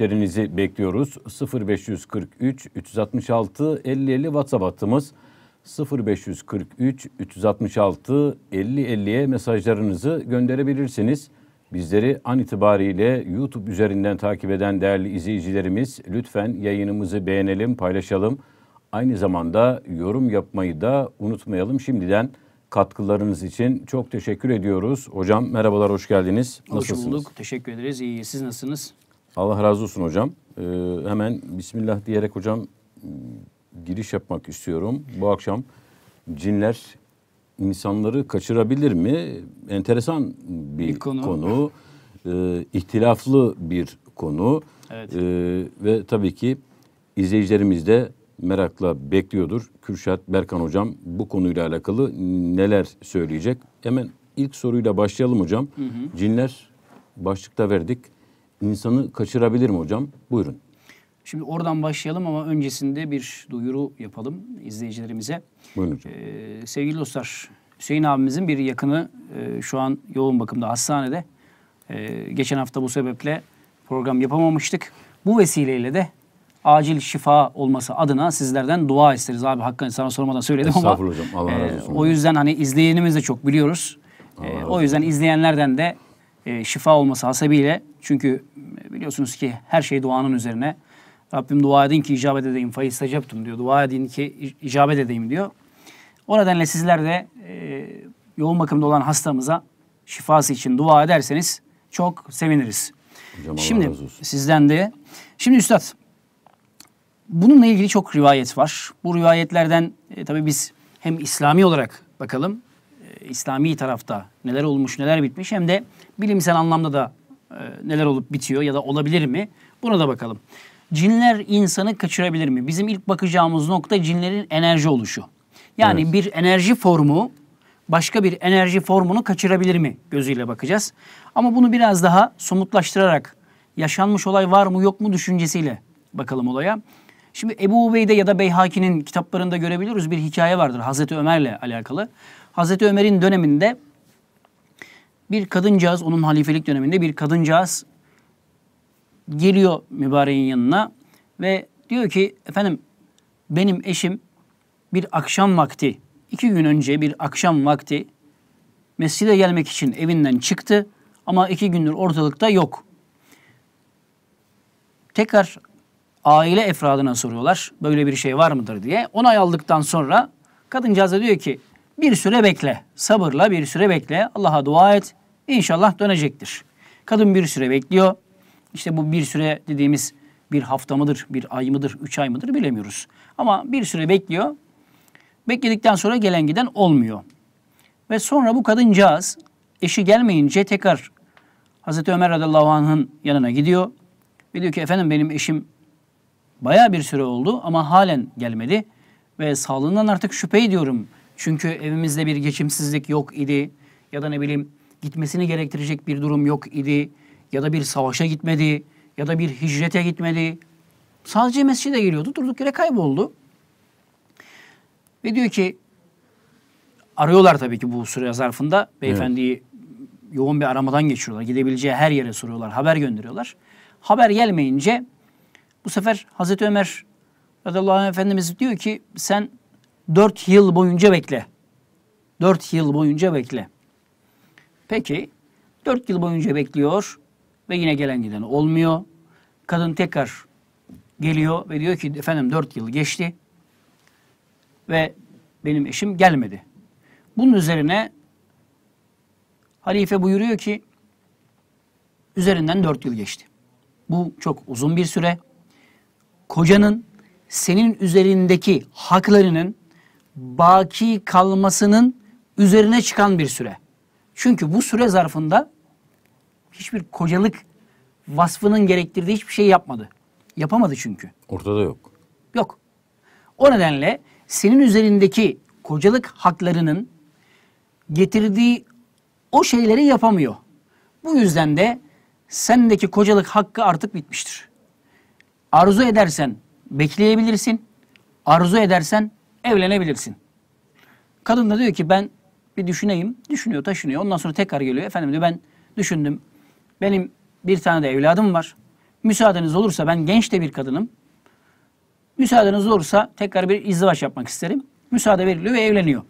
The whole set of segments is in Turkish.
Lerinizi bekliyoruz. 0543 366 5050 WhatsApp hattımız 0543 366 50 50'ye mesajlarınızı gönderebilirsiniz. Bizleri an itibariyle YouTube üzerinden takip eden değerli izleyicilerimiz lütfen yayınımızı beğenelim, paylaşalım. Aynı zamanda yorum yapmayı da unutmayalım. Şimdiden katkılarınız için çok teşekkür ediyoruz. Hocam merhabalar, hoş geldiniz. Nasılsınız? Hoş bulduk, teşekkür ederiz. İyi, siz nasılsınız? Allah razı olsun hocam. Ee, hemen Bismillah diyerek hocam ıı, giriş yapmak istiyorum. Bu akşam cinler insanları kaçırabilir mi? Enteresan bir, bir konu. konu. Ee, ihtilaflı bir konu. Evet. Ee, ve tabii ki izleyicilerimiz de merakla bekliyordur. Kürşat Berkan hocam bu konuyla alakalı neler söyleyecek? Hemen ilk soruyla başlayalım hocam. Hı hı. Cinler başlıkta verdik insanı kaçırabilir mi hocam? Buyurun. Şimdi oradan başlayalım ama öncesinde bir duyuru yapalım izleyicilerimize. Buyurun hocam. Ee, sevgili dostlar, Hüseyin abimizin bir yakını e, şu an yoğun bakımda hastanede. E, geçen hafta bu sebeple program yapamamıştık. Bu vesileyle de acil şifa olması adına sizlerden dua isteriz. Abi hakkını sana sormadan söyledim ama. Estağfurullah hocam. Allah razı olsun. E, o yüzden hani izleyenimiz de çok biliyoruz. E, o yüzden izleyenlerden de e, şifa olması hasebiyle çünkü e, biliyorsunuz ki her şey duanın üzerine. Rabbim dua edin ki icabet edeyim. Fe isteceptum diyor. Dua edin ki icabet edeyim diyor. O nedenle sizler de e, yoğun bakımda olan hastamıza şifası için dua ederseniz çok seviniriz. Hocam şimdi sizden de şimdi üstad bununla ilgili çok rivayet var. Bu rivayetlerden e, tabii biz hem İslami olarak bakalım. E, İslami tarafta neler olmuş, neler bitmiş hem de bilimsel anlamda da e, neler olup bitiyor ya da olabilir mi? Buna da bakalım. Cinler insanı kaçırabilir mi? Bizim ilk bakacağımız nokta cinlerin enerji oluşu. Yani evet. bir enerji formu başka bir enerji formunu kaçırabilir mi gözüyle bakacağız. Ama bunu biraz daha somutlaştırarak yaşanmış olay var mı yok mu düşüncesiyle bakalım olaya. Şimdi Ebu Ubeyde ya da Beyhaki'nin kitaplarında görebiliyoruz bir hikaye vardır Hazreti Ömer'le alakalı. Hazreti Ömer'in döneminde bir kadıncağız, onun halifelik döneminde bir kadıncağız geliyor mübareğin yanına ve diyor ki efendim benim eşim bir akşam vakti, iki gün önce bir akşam vakti mescide gelmek için evinden çıktı ama iki gündür ortalıkta yok. Tekrar aile efradına soruyorlar böyle bir şey var mıdır diye. Onay aldıktan sonra kadıncağız da diyor ki bir süre bekle. Sabırla bir süre bekle. Allah'a dua et. İnşallah dönecektir. Kadın bir süre bekliyor. İşte bu bir süre dediğimiz bir hafta mıdır, bir ay mıdır, üç ay mıdır bilemiyoruz. Ama bir süre bekliyor. Bekledikten sonra gelen giden olmuyor. Ve sonra bu kadıncağız eşi gelmeyince tekrar Hazreti Ömer radıyallahu anh'ın yanına gidiyor. Ve diyor ki efendim benim eşim baya bir süre oldu ama halen gelmedi. Ve sağlığından artık şüphe ediyorum. Çünkü evimizde bir geçimsizlik yok idi ya da ne bileyim gitmesini gerektirecek bir durum yok idi ya da bir savaşa gitmedi ya da bir hicrete gitmedi. Sadece mescide geliyordu durduk yere kayboldu. Ve diyor ki arıyorlar tabii ki bu süre zarfında beyefendiyi evet. yoğun bir aramadan geçiyorlar. Gidebileceği her yere soruyorlar, haber gönderiyorlar. Haber gelmeyince bu sefer Hazreti Ömer radıyallahu anh efendimiz diyor ki sen Dört yıl boyunca bekle. Dört yıl boyunca bekle. Peki dört yıl boyunca bekliyor ve yine gelen giden olmuyor. Kadın tekrar geliyor ve diyor ki efendim dört yıl geçti ve benim eşim gelmedi. Bunun üzerine halife buyuruyor ki üzerinden dört yıl geçti. Bu çok uzun bir süre. Kocanın senin üzerindeki haklarının baki kalmasının üzerine çıkan bir süre. Çünkü bu süre zarfında hiçbir kocalık vasfının gerektirdiği hiçbir şey yapmadı. Yapamadı çünkü. Ortada yok. Yok. O nedenle senin üzerindeki kocalık haklarının getirdiği o şeyleri yapamıyor. Bu yüzden de sendeki kocalık hakkı artık bitmiştir. Arzu edersen bekleyebilirsin. Arzu edersen evlenebilirsin. Kadın da diyor ki ben bir düşüneyim. Düşünüyor, taşınıyor. Ondan sonra tekrar geliyor. Efendim diyor ben düşündüm. Benim bir tane de evladım var. Müsaadeniz olursa ben genç de bir kadınım. Müsaadeniz olursa tekrar bir izdivaç yapmak isterim. Müsaade veriliyor ve evleniyor.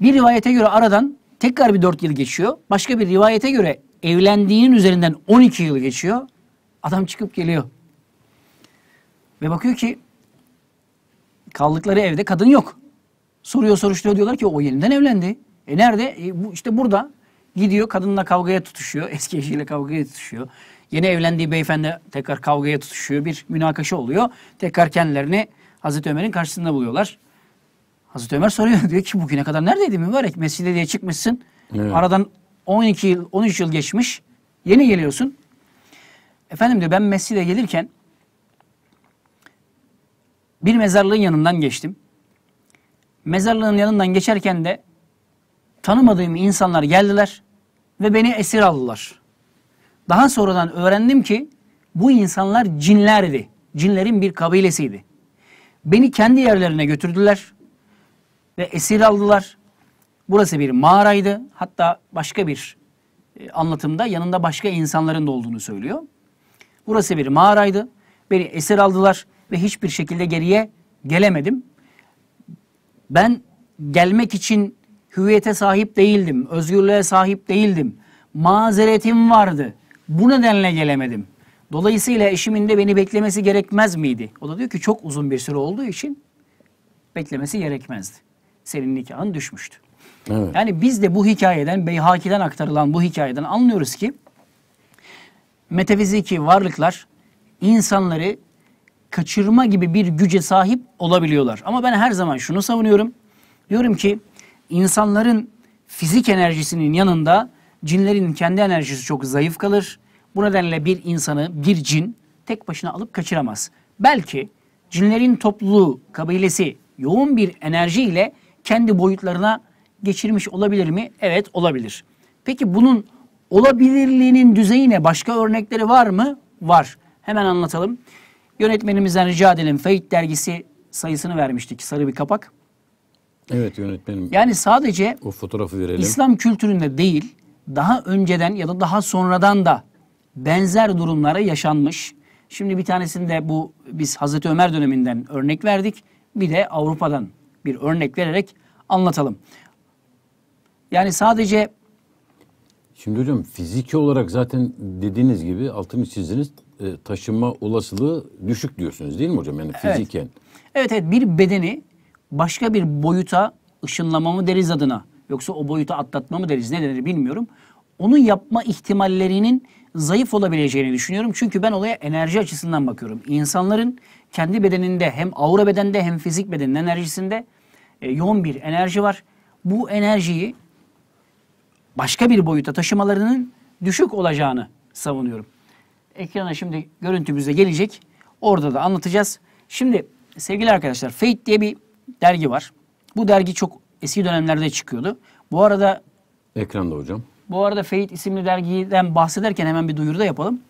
Bir rivayete göre aradan tekrar bir dört yıl geçiyor. Başka bir rivayete göre evlendiğinin üzerinden 12 yıl geçiyor. Adam çıkıp geliyor. Ve bakıyor ki Kaldıkları evde kadın yok. Soruyor soruşturuyor diyorlar ki o yeniden evlendi. E nerede? E, bu, işte burada. Gidiyor kadınla kavgaya tutuşuyor. Eski eşiyle kavgaya tutuşuyor. Yeni evlendiği beyefendi tekrar kavgaya tutuşuyor. Bir münakaşa oluyor. Tekrar kendilerini Hazreti Ömer'in karşısında buluyorlar. Hazreti Ömer soruyor diyor ki bugüne kadar neredeydi mübarek? Mescide diye çıkmışsın. Evet. Aradan 12 yıl, 13 yıl geçmiş. Yeni geliyorsun. Efendim diyor ben mescide gelirken bir mezarlığın yanından geçtim. Mezarlığın yanından geçerken de tanımadığım insanlar geldiler ve beni esir aldılar. Daha sonradan öğrendim ki bu insanlar cinlerdi. Cinlerin bir kabilesiydi. Beni kendi yerlerine götürdüler ve esir aldılar. Burası bir mağaraydı. Hatta başka bir e, anlatımda yanında başka insanların da olduğunu söylüyor. Burası bir mağaraydı. Beni esir aldılar ve hiçbir şekilde geriye gelemedim. Ben gelmek için hüviyete sahip değildim, özgürlüğe sahip değildim. Mazeretim vardı. Bu nedenle gelemedim. Dolayısıyla eşimin de beni beklemesi gerekmez miydi? O da diyor ki çok uzun bir süre olduğu için beklemesi gerekmezdi. Senin nikahın düşmüştü. Evet. Yani biz de bu hikayeden, Beyhaki'den aktarılan bu hikayeden anlıyoruz ki metafiziki varlıklar insanları kaçırma gibi bir güce sahip olabiliyorlar. Ama ben her zaman şunu savunuyorum. Diyorum ki insanların fizik enerjisinin yanında cinlerin kendi enerjisi çok zayıf kalır. Bu nedenle bir insanı bir cin tek başına alıp kaçıramaz. Belki cinlerin topluluğu, kabilesi yoğun bir enerjiyle kendi boyutlarına geçirmiş olabilir mi? Evet olabilir. Peki bunun olabilirliğinin düzeyine başka örnekleri var mı? Var. Hemen anlatalım. Yönetmenimizden rica edelim. Feyit dergisi sayısını vermiştik. Sarı bir kapak. Evet yönetmenim. Yani sadece o fotoğrafı verelim. İslam kültüründe değil, daha önceden ya da daha sonradan da benzer durumlara yaşanmış. Şimdi bir tanesinde bu biz Hazreti Ömer döneminden örnek verdik. Bir de Avrupa'dan bir örnek vererek anlatalım. Yani sadece Şimdi hocam fiziki olarak zaten dediğiniz gibi altını çizdiniz e, taşıma olasılığı düşük diyorsunuz değil mi hocam? Yani fiziken. Evet. evet evet bir bedeni başka bir boyuta ışınlamamı deriz adına. Yoksa o boyuta mı deriz ne denir bilmiyorum. Onu yapma ihtimallerinin zayıf olabileceğini düşünüyorum. Çünkü ben olaya enerji açısından bakıyorum. İnsanların kendi bedeninde hem aura bedende hem fizik bedenin enerjisinde e, yoğun bir enerji var. Bu enerjiyi başka bir boyuta taşımalarının düşük olacağını savunuyorum ekrana şimdi görüntümüzde gelecek. Orada da anlatacağız. Şimdi sevgili arkadaşlar Fate diye bir dergi var. Bu dergi çok eski dönemlerde çıkıyordu. Bu arada ekranda hocam. Bu arada Fate isimli dergiden bahsederken hemen bir duyuru da yapalım.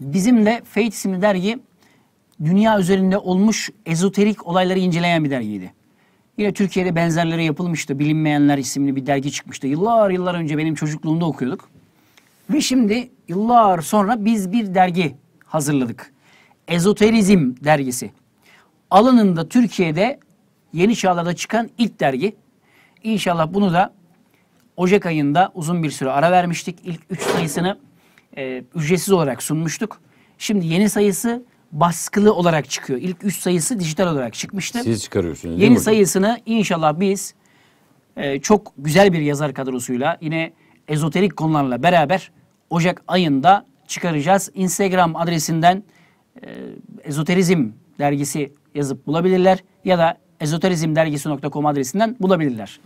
Bizim de Fate isimli dergi dünya üzerinde olmuş ezoterik olayları inceleyen bir dergiydi. Yine Türkiye'de benzerleri yapılmıştı. Bilinmeyenler isimli bir dergi çıkmıştı. Yıllar yıllar önce benim çocukluğumda okuyorduk. Ve şimdi yıllar sonra biz bir dergi hazırladık. Ezoterizm dergisi. Alanında Türkiye'de yeni çağlarda çıkan ilk dergi. İnşallah bunu da Ocak ayında uzun bir süre ara vermiştik. İlk üç sayısını e, ücretsiz olarak sunmuştuk. Şimdi yeni sayısı baskılı olarak çıkıyor. İlk üç sayısı dijital olarak çıkmıştı. Siz çıkarıyorsunuz Yeni sayısını inşallah biz e, çok güzel bir yazar kadrosuyla yine ezoterik konularla beraber Ocak ayında çıkaracağız. Instagram adresinden e, Ezoterizm dergisi yazıp bulabilirler ya da ezoterizmdergisi.com adresinden bulabilirler.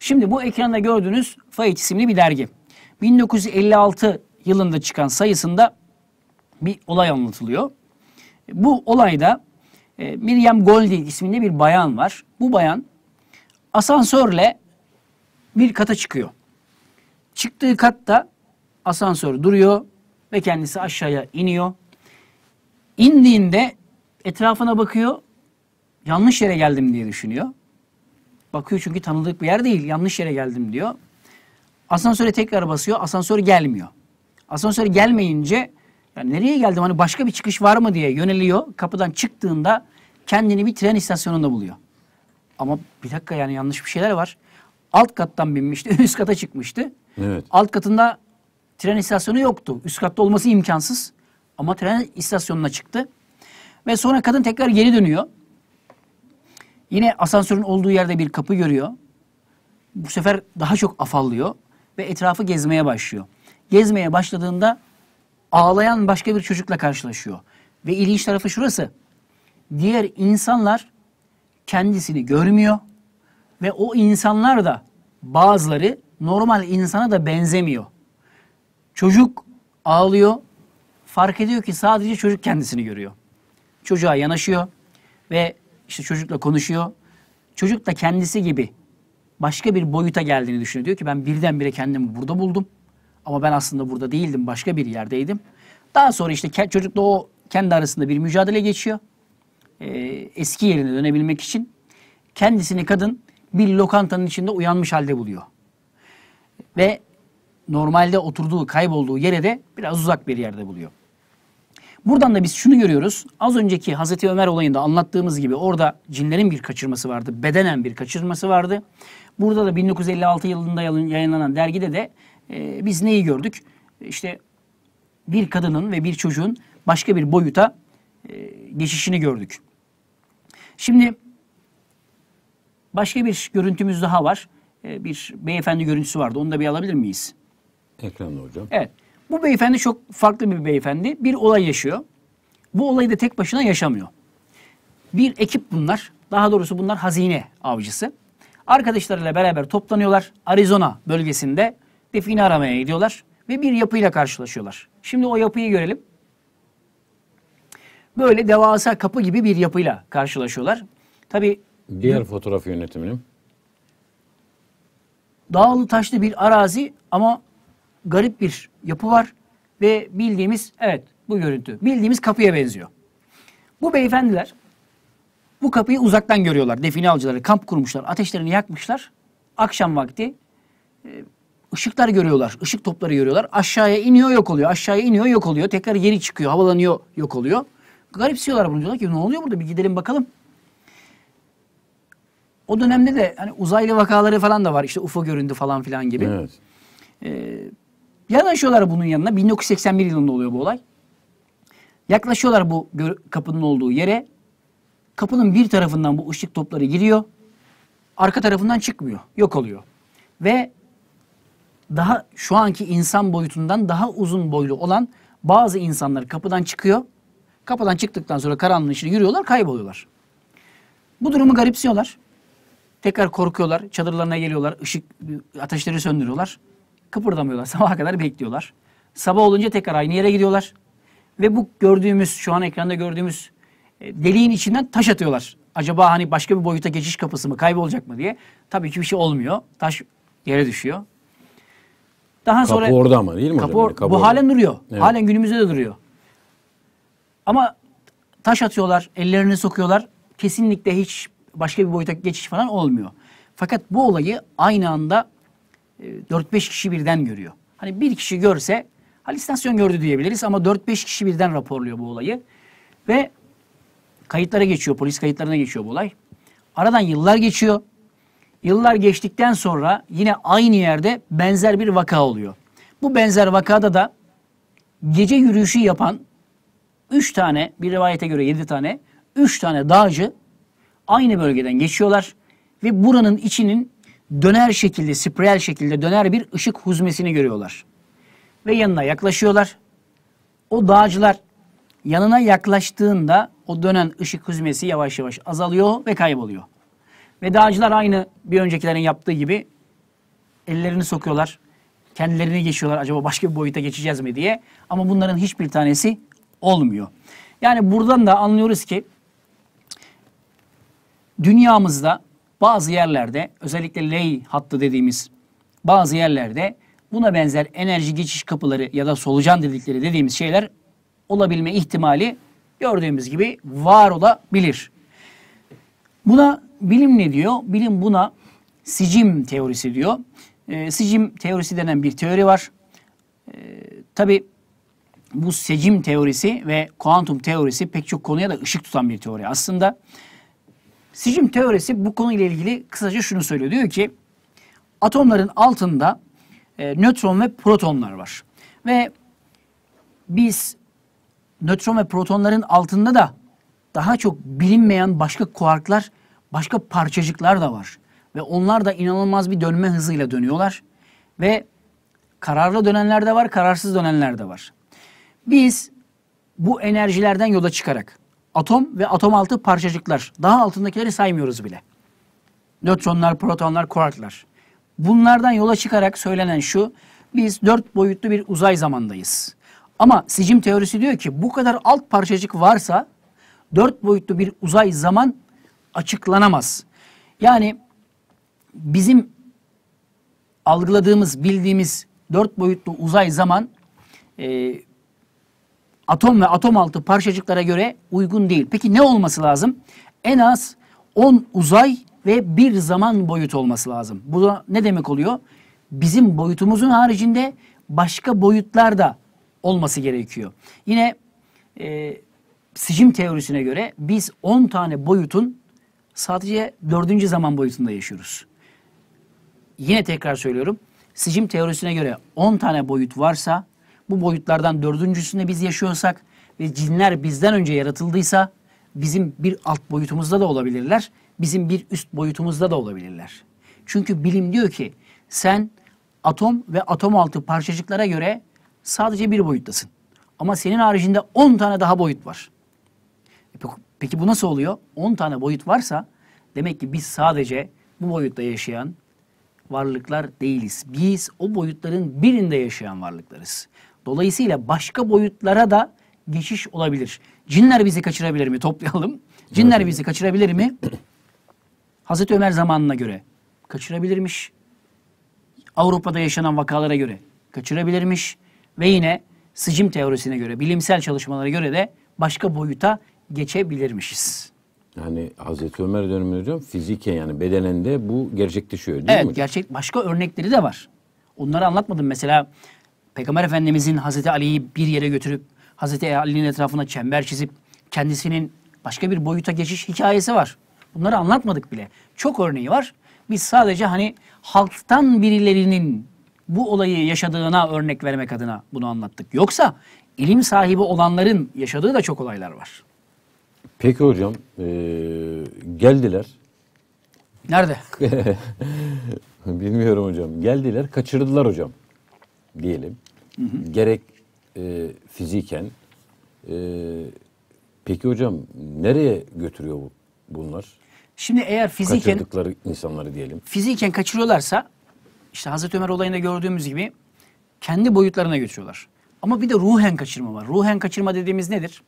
Şimdi bu ekranda gördüğünüz Fahiç isimli bir dergi. 1956 yılında çıkan sayısında bir olay anlatılıyor. Bu olayda e, Miriam Golding isminde bir bayan var. Bu bayan asansörle bir kata çıkıyor. Çıktığı katta asansör duruyor ve kendisi aşağıya iniyor. İndiğinde etrafına bakıyor. Yanlış yere geldim diye düşünüyor. Bakıyor çünkü tanıdık bir yer değil. Yanlış yere geldim diyor. Asansöre tekrar basıyor. Asansör gelmiyor. Asansör gelmeyince yani nereye geldim hani başka bir çıkış var mı diye yöneliyor. Kapıdan çıktığında kendini bir tren istasyonunda buluyor. Ama bir dakika yani yanlış bir şeyler var. Alt kattan binmişti, üst kata çıkmıştı. Evet. Alt katında tren istasyonu yoktu. Üst katta olması imkansız. Ama tren istasyonuna çıktı. Ve sonra kadın tekrar geri dönüyor. Yine asansörün olduğu yerde bir kapı görüyor. Bu sefer daha çok afallıyor ve etrafı gezmeye başlıyor. Gezmeye başladığında ağlayan başka bir çocukla karşılaşıyor. Ve ilginç tarafı şurası. Diğer insanlar kendisini görmüyor ve o insanlar da bazıları normal insana da benzemiyor. Çocuk ağlıyor. Fark ediyor ki sadece çocuk kendisini görüyor. Çocuğa yanaşıyor ve işte çocukla konuşuyor. Çocuk da kendisi gibi başka bir boyuta geldiğini düşünüyor. Diyor ki ben birdenbire kendimi burada buldum. Ama ben aslında burada değildim, başka bir yerdeydim. Daha sonra işte çocukla o kendi arasında bir mücadele geçiyor. Ee, eski yerine dönebilmek için kendisini kadın bir lokantanın içinde uyanmış halde buluyor ve normalde oturduğu, kaybolduğu yere de biraz uzak bir yerde buluyor. Buradan da biz şunu görüyoruz. Az önceki Hazreti Ömer olayında anlattığımız gibi orada cinlerin bir kaçırması vardı. Bedenen bir kaçırması vardı. Burada da 1956 yılında yayınlanan dergide de e, biz neyi gördük? İşte bir kadının ve bir çocuğun başka bir boyuta e, geçişini gördük. Şimdi başka bir görüntümüz daha var. E, bir beyefendi görüntüsü vardı. Onu da bir alabilir miyiz? Ekranda hocam. Evet. Bu beyefendi çok farklı bir beyefendi. Bir olay yaşıyor. Bu olayı da tek başına yaşamıyor. Bir ekip bunlar. Daha doğrusu bunlar hazine avcısı. Arkadaşlarıyla beraber toplanıyorlar. Arizona bölgesinde define aramaya gidiyorlar. Ve bir yapıyla karşılaşıyorlar. Şimdi o yapıyı görelim. Böyle devasa kapı gibi bir yapıyla karşılaşıyorlar. Tabii... Diğer fotoğraf yönetiminin dağlı taşlı bir arazi ama garip bir yapı var ve bildiğimiz evet bu görüntü bildiğimiz kapıya benziyor. Bu beyefendiler bu kapıyı uzaktan görüyorlar. Define avcıları kamp kurmuşlar, ateşlerini yakmışlar. Akşam vakti e, ışıklar görüyorlar, ışık topları görüyorlar. Aşağıya iniyor yok oluyor, aşağıya iniyor yok oluyor. Tekrar geri çıkıyor, havalanıyor yok oluyor. Garipsiyorlar bunu diyorlar ki ne oluyor burada bir gidelim bakalım o dönemde de hani uzaylı vakaları falan da var. İşte UFO göründü falan filan gibi. Evet. Ee, yanaşıyorlar bunun yanına. 1981 yılında oluyor bu olay. Yaklaşıyorlar bu kapının olduğu yere. Kapının bir tarafından bu ışık topları giriyor. Arka tarafından çıkmıyor. Yok oluyor. Ve daha şu anki insan boyutundan daha uzun boylu olan bazı insanlar kapıdan çıkıyor. Kapıdan çıktıktan sonra karanlığın içine yürüyorlar, kayboluyorlar. Bu durumu garipsiyorlar. Tekrar korkuyorlar. Çadırlarına geliyorlar. ışık ateşleri söndürüyorlar. Kıpırdamıyorlar. Sabaha kadar bekliyorlar. Sabah olunca tekrar aynı yere gidiyorlar. Ve bu gördüğümüz, şu an ekranda gördüğümüz e, deliğin içinden taş atıyorlar. Acaba hani başka bir boyuta geçiş kapısı mı, kaybolacak mı diye. Tabii ki bir şey olmuyor. Taş yere düşüyor. Daha kapı sonra kapı orada ama değil mi kapı, hocam? Kapı bu orada. halen duruyor. Evet. Halen günümüzde de duruyor. Ama taş atıyorlar, ellerini sokuyorlar. Kesinlikle hiç başka bir boyuta geçiş falan olmuyor. Fakat bu olayı aynı anda e, 4-5 kişi birden görüyor. Hani bir kişi görse halüsinasyon gördü diyebiliriz ama 4-5 kişi birden raporluyor bu olayı. Ve kayıtlara geçiyor, polis kayıtlarına geçiyor bu olay. Aradan yıllar geçiyor. Yıllar geçtikten sonra yine aynı yerde benzer bir vaka oluyor. Bu benzer vakada da gece yürüyüşü yapan üç tane, bir rivayete göre yedi tane, üç tane dağcı aynı bölgeden geçiyorlar ve buranın içinin döner şekilde, spiral şekilde döner bir ışık huzmesini görüyorlar. Ve yanına yaklaşıyorlar. O dağcılar yanına yaklaştığında o dönen ışık huzmesi yavaş yavaş azalıyor ve kayboluyor. Ve dağcılar aynı bir öncekilerin yaptığı gibi ellerini sokuyorlar. Kendilerini geçiyorlar acaba başka bir boyuta geçeceğiz mi diye. Ama bunların hiçbir tanesi olmuyor. Yani buradan da anlıyoruz ki dünyamızda bazı yerlerde özellikle ley hattı dediğimiz bazı yerlerde buna benzer enerji geçiş kapıları ya da solucan dedikleri dediğimiz şeyler olabilme ihtimali gördüğümüz gibi var olabilir. Buna bilim ne diyor? Bilim buna sicim teorisi diyor. E, sicim teorisi denen bir teori var. E, ee, Tabi bu sicim teorisi ve kuantum teorisi pek çok konuya da ışık tutan bir teori aslında. Aslında Sicim teorisi bu konuyla ilgili kısaca şunu söylüyor. Diyor ki atomların altında e, nötron ve protonlar var. Ve biz nötron ve protonların altında da daha çok bilinmeyen başka kuarklar, başka parçacıklar da var. Ve onlar da inanılmaz bir dönme hızıyla dönüyorlar. Ve kararlı dönenler de var, kararsız dönenler de var. Biz bu enerjilerden yola çıkarak atom ve atom altı parçacıklar. Daha altındakileri saymıyoruz bile. Nötronlar, protonlar, kuarklar. Bunlardan yola çıkarak söylenen şu, biz dört boyutlu bir uzay zamandayız. Ama sicim teorisi diyor ki bu kadar alt parçacık varsa dört boyutlu bir uzay zaman açıklanamaz. Yani bizim algıladığımız, bildiğimiz dört boyutlu uzay zaman e, atom ve atom altı parçacıklara göre uygun değil. Peki ne olması lazım? En az 10 uzay ve bir zaman boyut olması lazım. Bu da ne demek oluyor? Bizim boyutumuzun haricinde başka boyutlar da olması gerekiyor. Yine e, sicim teorisine göre biz 10 tane boyutun sadece 4. zaman boyutunda yaşıyoruz. Yine tekrar söylüyorum. Sicim teorisine göre 10 tane boyut varsa bu boyutlardan dördüncüsünde biz yaşıyorsak ve cinler bizden önce yaratıldıysa bizim bir alt boyutumuzda da olabilirler, bizim bir üst boyutumuzda da olabilirler. Çünkü bilim diyor ki sen atom ve atom altı parçacıklara göre sadece bir boyuttasın. Ama senin haricinde 10 tane daha boyut var. E peki bu nasıl oluyor? 10 tane boyut varsa demek ki biz sadece bu boyutta yaşayan varlıklar değiliz. Biz o boyutların birinde yaşayan varlıklarız. Dolayısıyla başka boyutlara da geçiş olabilir. Cinler bizi kaçırabilir mi? Toplayalım. Cinler bizi kaçırabilir mi? Hazreti Ömer zamanına göre kaçırabilirmiş. Avrupa'da yaşanan vakalara göre kaçırabilirmiş. Ve yine sicim teorisine göre, bilimsel çalışmalara göre de başka boyuta geçebilirmişiz. Yani Hazreti Ömer döneminde hocam fizike yani bedeninde bu gerçekleşiyor değil evet, mi? Evet gerçek başka örnekleri de var. Onları anlatmadım. Mesela Peygamber Efendimizin Hazreti Ali'yi bir yere götürüp Hazreti Ali'nin etrafına çember çizip kendisinin başka bir boyuta geçiş hikayesi var. Bunları anlatmadık bile. Çok örneği var. Biz sadece hani halktan birilerinin bu olayı yaşadığına örnek vermek adına bunu anlattık. Yoksa ilim sahibi olanların yaşadığı da çok olaylar var. Peki hocam, ee, geldiler. Nerede? Bilmiyorum hocam. Geldiler, kaçırdılar hocam diyelim. Hı Gerek e, fiziken. E, peki hocam nereye götürüyor bu, bunlar? Şimdi eğer fiziken... Kaçırdıkları insanları diyelim. Fiziken kaçırıyorlarsa işte Hazreti Ömer olayında gördüğümüz gibi kendi boyutlarına götürüyorlar. Ama bir de ruhen kaçırma var. Ruhen kaçırma dediğimiz nedir?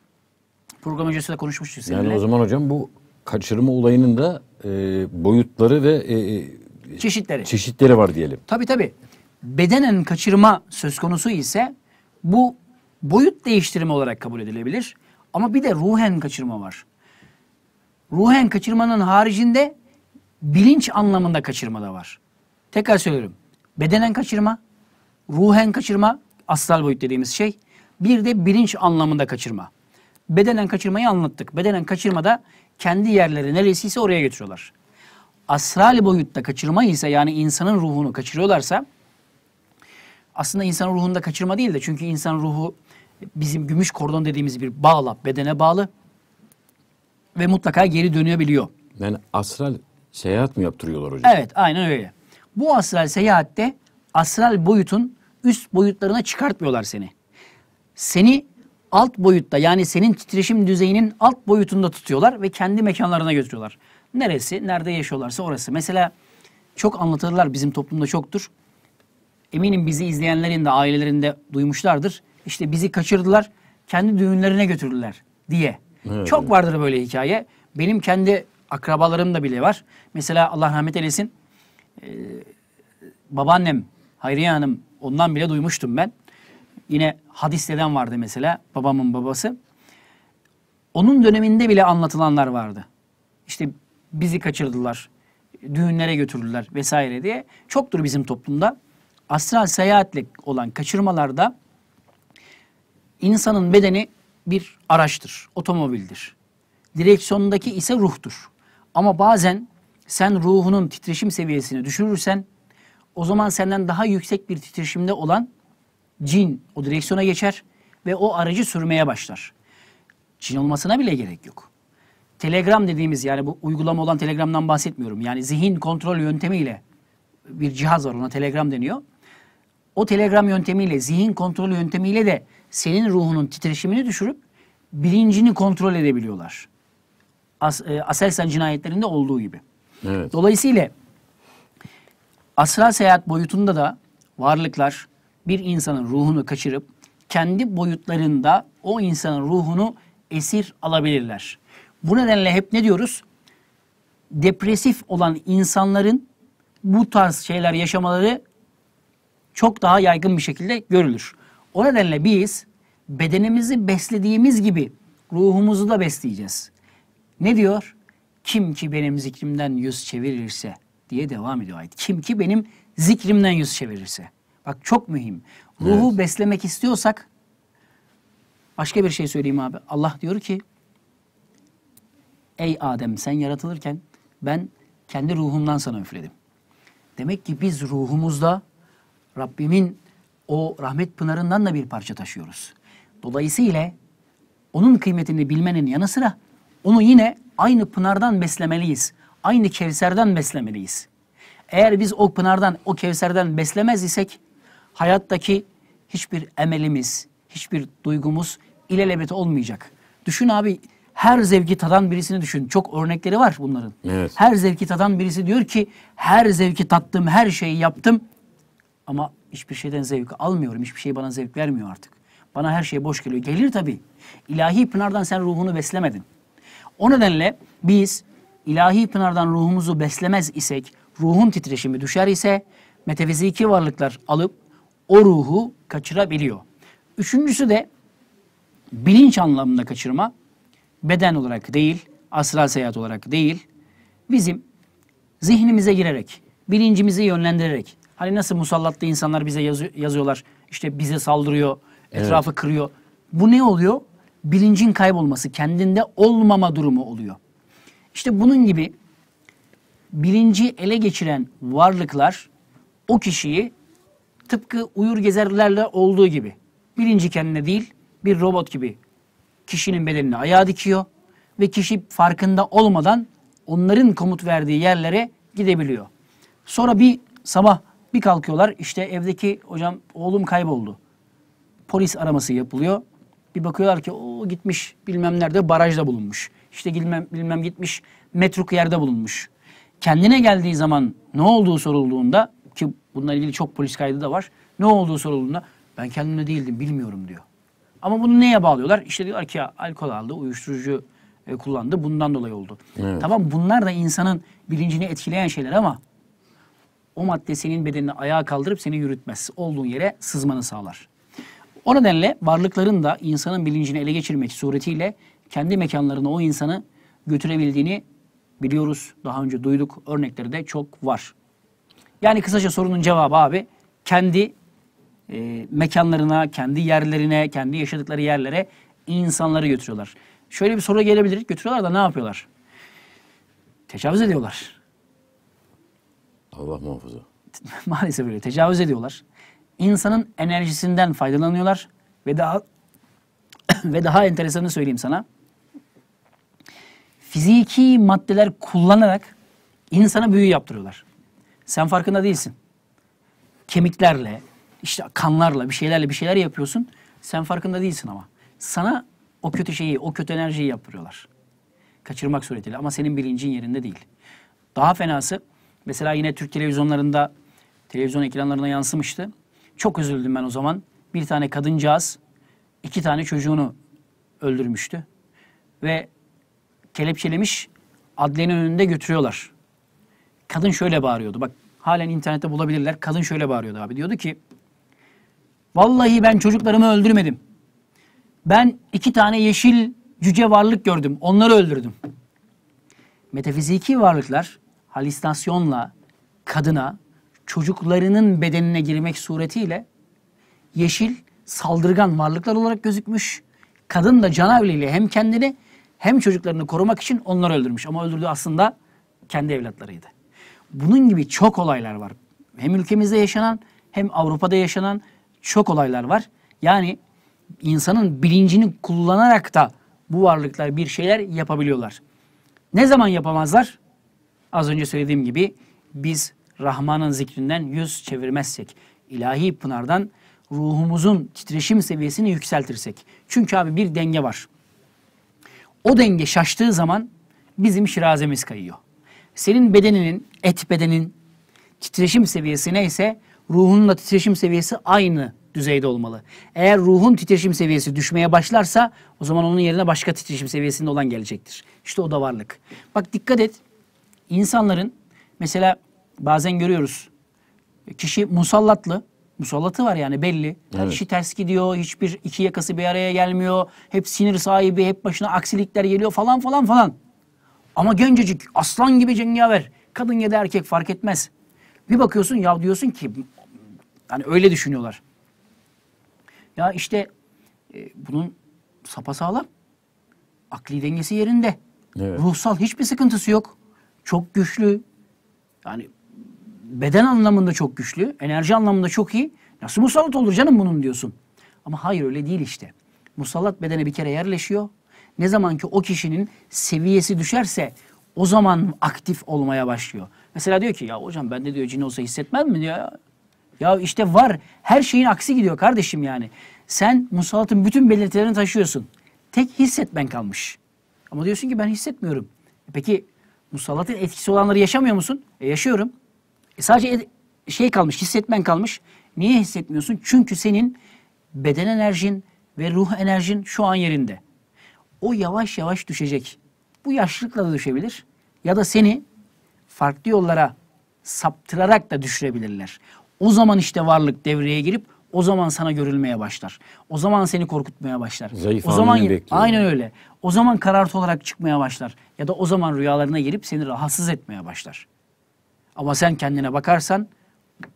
Program öncesinde konuşmuştuk seninle. Yani o zaman hocam bu kaçırma olayının da e, boyutları ve e, e, çeşitleri çeşitleri var diyelim. Tabii tabii bedenen kaçırma söz konusu ise bu boyut değiştirme olarak kabul edilebilir. Ama bir de ruhen kaçırma var. Ruhen kaçırmanın haricinde bilinç anlamında kaçırma da var. Tekrar söylüyorum. Bedenen kaçırma, ruhen kaçırma, astral boyut dediğimiz şey. Bir de bilinç anlamında kaçırma. Bedenen kaçırmayı anlattık. Bedenen kaçırma da kendi yerleri neresiyse oraya götürüyorlar. Astral boyutta kaçırma ise yani insanın ruhunu kaçırıyorlarsa aslında insan ruhunda kaçırma değil de çünkü insan ruhu bizim gümüş kordon dediğimiz bir bağla bedene bağlı ve mutlaka geri dönüyebiliyor. Yani astral seyahat mi yaptırıyorlar hocam? Evet aynen öyle. Bu astral seyahatte astral boyutun üst boyutlarına çıkartmıyorlar seni. Seni alt boyutta yani senin titreşim düzeyinin alt boyutunda tutuyorlar ve kendi mekanlarına götürüyorlar. Neresi, nerede yaşıyorlarsa orası. Mesela çok anlatırlar bizim toplumda çoktur. Eminim bizi izleyenlerin de ailelerinde duymuşlardır. İşte bizi kaçırdılar, kendi düğünlerine götürdüler diye. Evet, Çok vardır böyle hikaye. Benim kendi akrabalarım da bile var. Mesela Allah rahmet eylesin e, babaannem Hayriye Hanım ondan bile duymuştum ben. Yine hadis deden vardı mesela babamın babası. Onun döneminde bile anlatılanlar vardı. İşte bizi kaçırdılar, düğünlere götürdüler vesaire diye. Çoktur bizim toplumda astral seyahatle olan kaçırmalarda insanın bedeni bir araçtır, otomobildir. Direksiyondaki ise ruhtur. Ama bazen sen ruhunun titreşim seviyesini düşürürsen o zaman senden daha yüksek bir titreşimde olan cin o direksiyona geçer ve o aracı sürmeye başlar. Cin olmasına bile gerek yok. Telegram dediğimiz yani bu uygulama olan Telegram'dan bahsetmiyorum. Yani zihin kontrol yöntemiyle bir cihaz var ona Telegram deniyor o telegram yöntemiyle, zihin kontrolü yöntemiyle de senin ruhunun titreşimini düşürüp bilincini kontrol edebiliyorlar. As, e, Aselsan cinayetlerinde olduğu gibi. Evet. Dolayısıyla asra seyahat boyutunda da varlıklar bir insanın ruhunu kaçırıp kendi boyutlarında o insanın ruhunu esir alabilirler. Bu nedenle hep ne diyoruz? Depresif olan insanların bu tarz şeyler yaşamaları çok daha yaygın bir şekilde görülür. O nedenle biz bedenimizi beslediğimiz gibi ruhumuzu da besleyeceğiz. Ne diyor? Kim ki benim zikrimden yüz çevirirse diye devam ediyor ayet. Kim ki benim zikrimden yüz çevirirse. Bak çok mühim. Ruhu evet. beslemek istiyorsak başka bir şey söyleyeyim abi. Allah diyor ki Ey Adem sen yaratılırken ben kendi ruhumdan sana üfledim. Demek ki biz ruhumuzda Rabbimin o rahmet pınarından da bir parça taşıyoruz. Dolayısıyla onun kıymetini bilmenin yanı sıra onu yine aynı pınardan beslemeliyiz. Aynı kevserden beslemeliyiz. Eğer biz o pınardan, o kevserden beslemez isek hayattaki hiçbir emelimiz, hiçbir duygumuz ilelebet olmayacak. Düşün abi her zevki tadan birisini düşün. Çok örnekleri var bunların. Evet. Her zevki tadan birisi diyor ki her zevki tattım, her şeyi yaptım ama hiçbir şeyden zevk almıyorum. Hiçbir şey bana zevk vermiyor artık. Bana her şey boş geliyor. Gelir tabii. İlahi pınardan sen ruhunu beslemedin. O nedenle biz ilahi pınardan ruhumuzu beslemez isek, ruhun titreşimi düşer ise metafiziki varlıklar alıp o ruhu kaçırabiliyor. Üçüncüsü de bilinç anlamında kaçırma beden olarak değil, astral seyahat olarak değil, bizim zihnimize girerek, bilincimizi yönlendirerek Hani nasıl musallatlı insanlar bize yazı, yazıyorlar. İşte bize saldırıyor, etrafı evet. kırıyor. Bu ne oluyor? Bilincin kaybolması, kendinde olmama durumu oluyor. İşte bunun gibi bilinci ele geçiren varlıklar o kişiyi tıpkı uyur gezerlerle olduğu gibi bilinci kendine değil bir robot gibi kişinin bedenini ayağa dikiyor ve kişi farkında olmadan onların komut verdiği yerlere gidebiliyor. Sonra bir sabah bir kalkıyorlar işte evdeki hocam oğlum kayboldu. Polis araması yapılıyor. Bir bakıyorlar ki o gitmiş bilmem nerede barajda bulunmuş. İşte bilmem, bilmem gitmiş metruk yerde bulunmuş. Kendine geldiği zaman ne olduğu sorulduğunda ki bununla ilgili çok polis kaydı da var. Ne olduğu sorulduğunda ben kendimde değildim bilmiyorum diyor. Ama bunu neye bağlıyorlar? İşte diyorlar ki ya, alkol aldı, uyuşturucu e, kullandı bundan dolayı oldu. Evet. Tamam bunlar da insanın bilincini etkileyen şeyler ama o madde senin bedenini ayağa kaldırıp seni yürütmez. Olduğun yere sızmanı sağlar. O nedenle varlıkların da insanın bilincini ele geçirmek suretiyle kendi mekanlarına o insanı götürebildiğini biliyoruz. Daha önce duyduk. Örnekleri de çok var. Yani kısaca sorunun cevabı abi kendi e, mekanlarına, kendi yerlerine, kendi yaşadıkları yerlere insanları götürüyorlar. Şöyle bir soru gelebilir. Götürüyorlar da ne yapıyorlar? Tecavüz ediyorlar. Allah muhafaza. Maalesef öyle. Tecavüz ediyorlar. İnsanın enerjisinden faydalanıyorlar ve daha ve daha enteresanını söyleyeyim sana. Fiziki maddeler kullanarak insana büyü yaptırıyorlar. Sen farkında değilsin. Kemiklerle, işte kanlarla, bir şeylerle bir şeyler yapıyorsun. Sen farkında değilsin ama. Sana o kötü şeyi, o kötü enerjiyi yaptırıyorlar. Kaçırmak suretiyle ama senin bilincin yerinde değil. Daha fenası Mesela yine Türk televizyonlarında, televizyon ekranlarına yansımıştı. Çok üzüldüm ben o zaman. Bir tane kadıncağız iki tane çocuğunu öldürmüştü. Ve kelepçelemiş adliyenin önünde götürüyorlar. Kadın şöyle bağırıyordu. Bak halen internette bulabilirler. Kadın şöyle bağırıyordu abi. Diyordu ki Vallahi ben çocuklarımı öldürmedim. Ben iki tane yeşil cüce varlık gördüm. Onları öldürdüm. Metafiziki varlıklar halüsinasyonla kadına çocuklarının bedenine girmek suretiyle yeşil saldırgan varlıklar olarak gözükmüş. Kadın da canavliyle hem kendini hem çocuklarını korumak için onları öldürmüş. Ama öldürdüğü aslında kendi evlatlarıydı. Bunun gibi çok olaylar var. Hem ülkemizde yaşanan hem Avrupa'da yaşanan çok olaylar var. Yani insanın bilincini kullanarak da bu varlıklar bir şeyler yapabiliyorlar. Ne zaman yapamazlar? Az önce söylediğim gibi biz Rahman'ın zikrinden yüz çevirmezsek, ilahi pınardan ruhumuzun titreşim seviyesini yükseltirsek. Çünkü abi bir denge var. O denge şaştığı zaman bizim şirazemiz kayıyor. Senin bedeninin, et bedenin titreşim seviyesi neyse ruhunla titreşim seviyesi aynı düzeyde olmalı. Eğer ruhun titreşim seviyesi düşmeye başlarsa o zaman onun yerine başka titreşim seviyesinde olan gelecektir. İşte o da varlık. Bak dikkat et insanların mesela bazen görüyoruz kişi musallatlı musallatı var yani belli. Evet. işi ters gidiyor, hiçbir iki yakası bir araya gelmiyor. Hep sinir sahibi, hep başına aksilikler geliyor falan falan falan. Ama gencecik, aslan gibi cengaver. Kadın ya da erkek fark etmez. Bir bakıyorsun ya diyorsun ki hani öyle düşünüyorlar. Ya işte e, bunun sapasağlam akli dengesi yerinde. Evet. Ruhsal hiçbir sıkıntısı yok. Çok güçlü. Yani beden anlamında çok güçlü. Enerji anlamında çok iyi. Nasıl musallat olur canım bunun diyorsun. Ama hayır öyle değil işte. Musallat bedene bir kere yerleşiyor. Ne zaman ki o kişinin seviyesi düşerse o zaman aktif olmaya başlıyor. Mesela diyor ki ya hocam bende diyor cin olsa hissetmez mi diyor. Ya işte var. Her şeyin aksi gidiyor kardeşim yani. Sen musallatın bütün belirtilerini taşıyorsun. Tek hissetmen kalmış. Ama diyorsun ki ben hissetmiyorum. E peki bu salatın etkisi olanları yaşamıyor musun? E, yaşıyorum. E, sadece şey kalmış, hissetmen kalmış. Niye hissetmiyorsun? Çünkü senin beden enerjin ve ruh enerjin şu an yerinde. O yavaş yavaş düşecek. Bu yaşlılıkla da düşebilir. Ya da seni farklı yollara saptırarak da düşürebilirler. O zaman işte varlık devreye girip o zaman sana görülmeye başlar. O zaman seni korkutmaya başlar. Zayıf o zaman Aynen öyle. O zaman karartı olarak çıkmaya başlar. Ya da o zaman rüyalarına gelip seni rahatsız etmeye başlar. Ama sen kendine bakarsan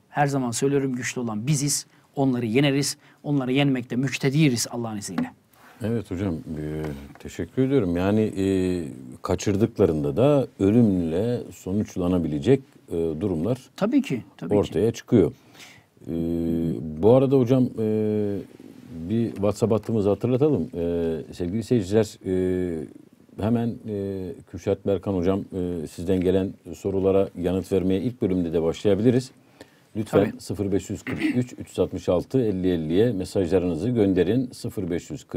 her zaman söylüyorum güçlü olan biziz. Onları yeneriz. Onları yenmekte müktediriz Allah'ın izniyle. Evet hocam e, teşekkür ediyorum. Yani e, kaçırdıklarında da ölümle sonuçlanabilecek e, durumlar tabii ki tabii ortaya ki. çıkıyor. Ee, bu arada hocam e, bir WhatsApp hattımızı hatırlatalım. Ee, sevgili seyirciler e, hemen e, Kürşat Berkan hocam e, sizden gelen sorulara yanıt vermeye ilk bölümde de başlayabiliriz. Lütfen Tabii. 0543 366 50 mesajlarınızı gönderin. 0543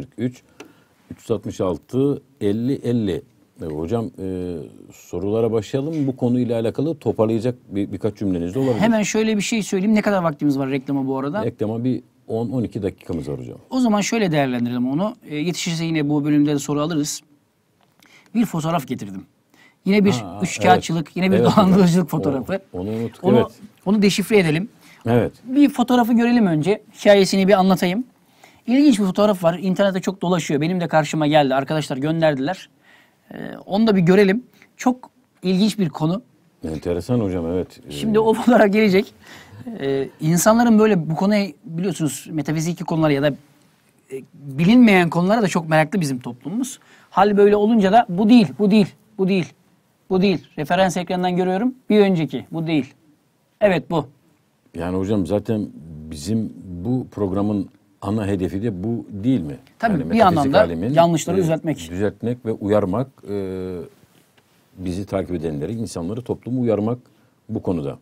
366 50 50 Evet, hocam e, sorulara başlayalım. Bu konuyla alakalı toparlayacak bir, birkaç cümleniz de olabilir. Hemen şöyle bir şey söyleyeyim. Ne kadar vaktimiz var reklama bu arada? Reklama bir 10-12 dakikamız var hocam. O zaman şöyle değerlendirelim onu. E, yetişirse yine bu bölümde de soru alırız. Bir fotoğraf getirdim. Yine bir ha, kağıtçılık evet. yine bir evet, dolandırıcılık fotoğrafı. O, onu unuttuk, onu, evet. Onu deşifre edelim. Evet. Bir fotoğrafı görelim önce. Hikayesini bir anlatayım. İlginç bir fotoğraf var. İnternette çok dolaşıyor. Benim de karşıma geldi. Arkadaşlar gönderdiler. Ee, onu da bir görelim. Çok ilginç bir konu. Enteresan hocam evet. Şimdi o olarak gelecek. Ee, insanların böyle bu konuya biliyorsunuz metafiziki konular ya da e, bilinmeyen konulara da çok meraklı bizim toplumumuz. Hal böyle olunca da bu değil, bu değil, bu değil, bu değil. Referans ekranından görüyorum. Bir önceki, bu değil. Evet bu. Yani hocam zaten bizim bu programın ana hedefi de bu değil mi? Tabii yani bir anlamda yanlışları e, düzeltmek. Düzeltmek ve uyarmak, e, bizi takip edenleri, insanları, toplumu uyarmak bu konuda.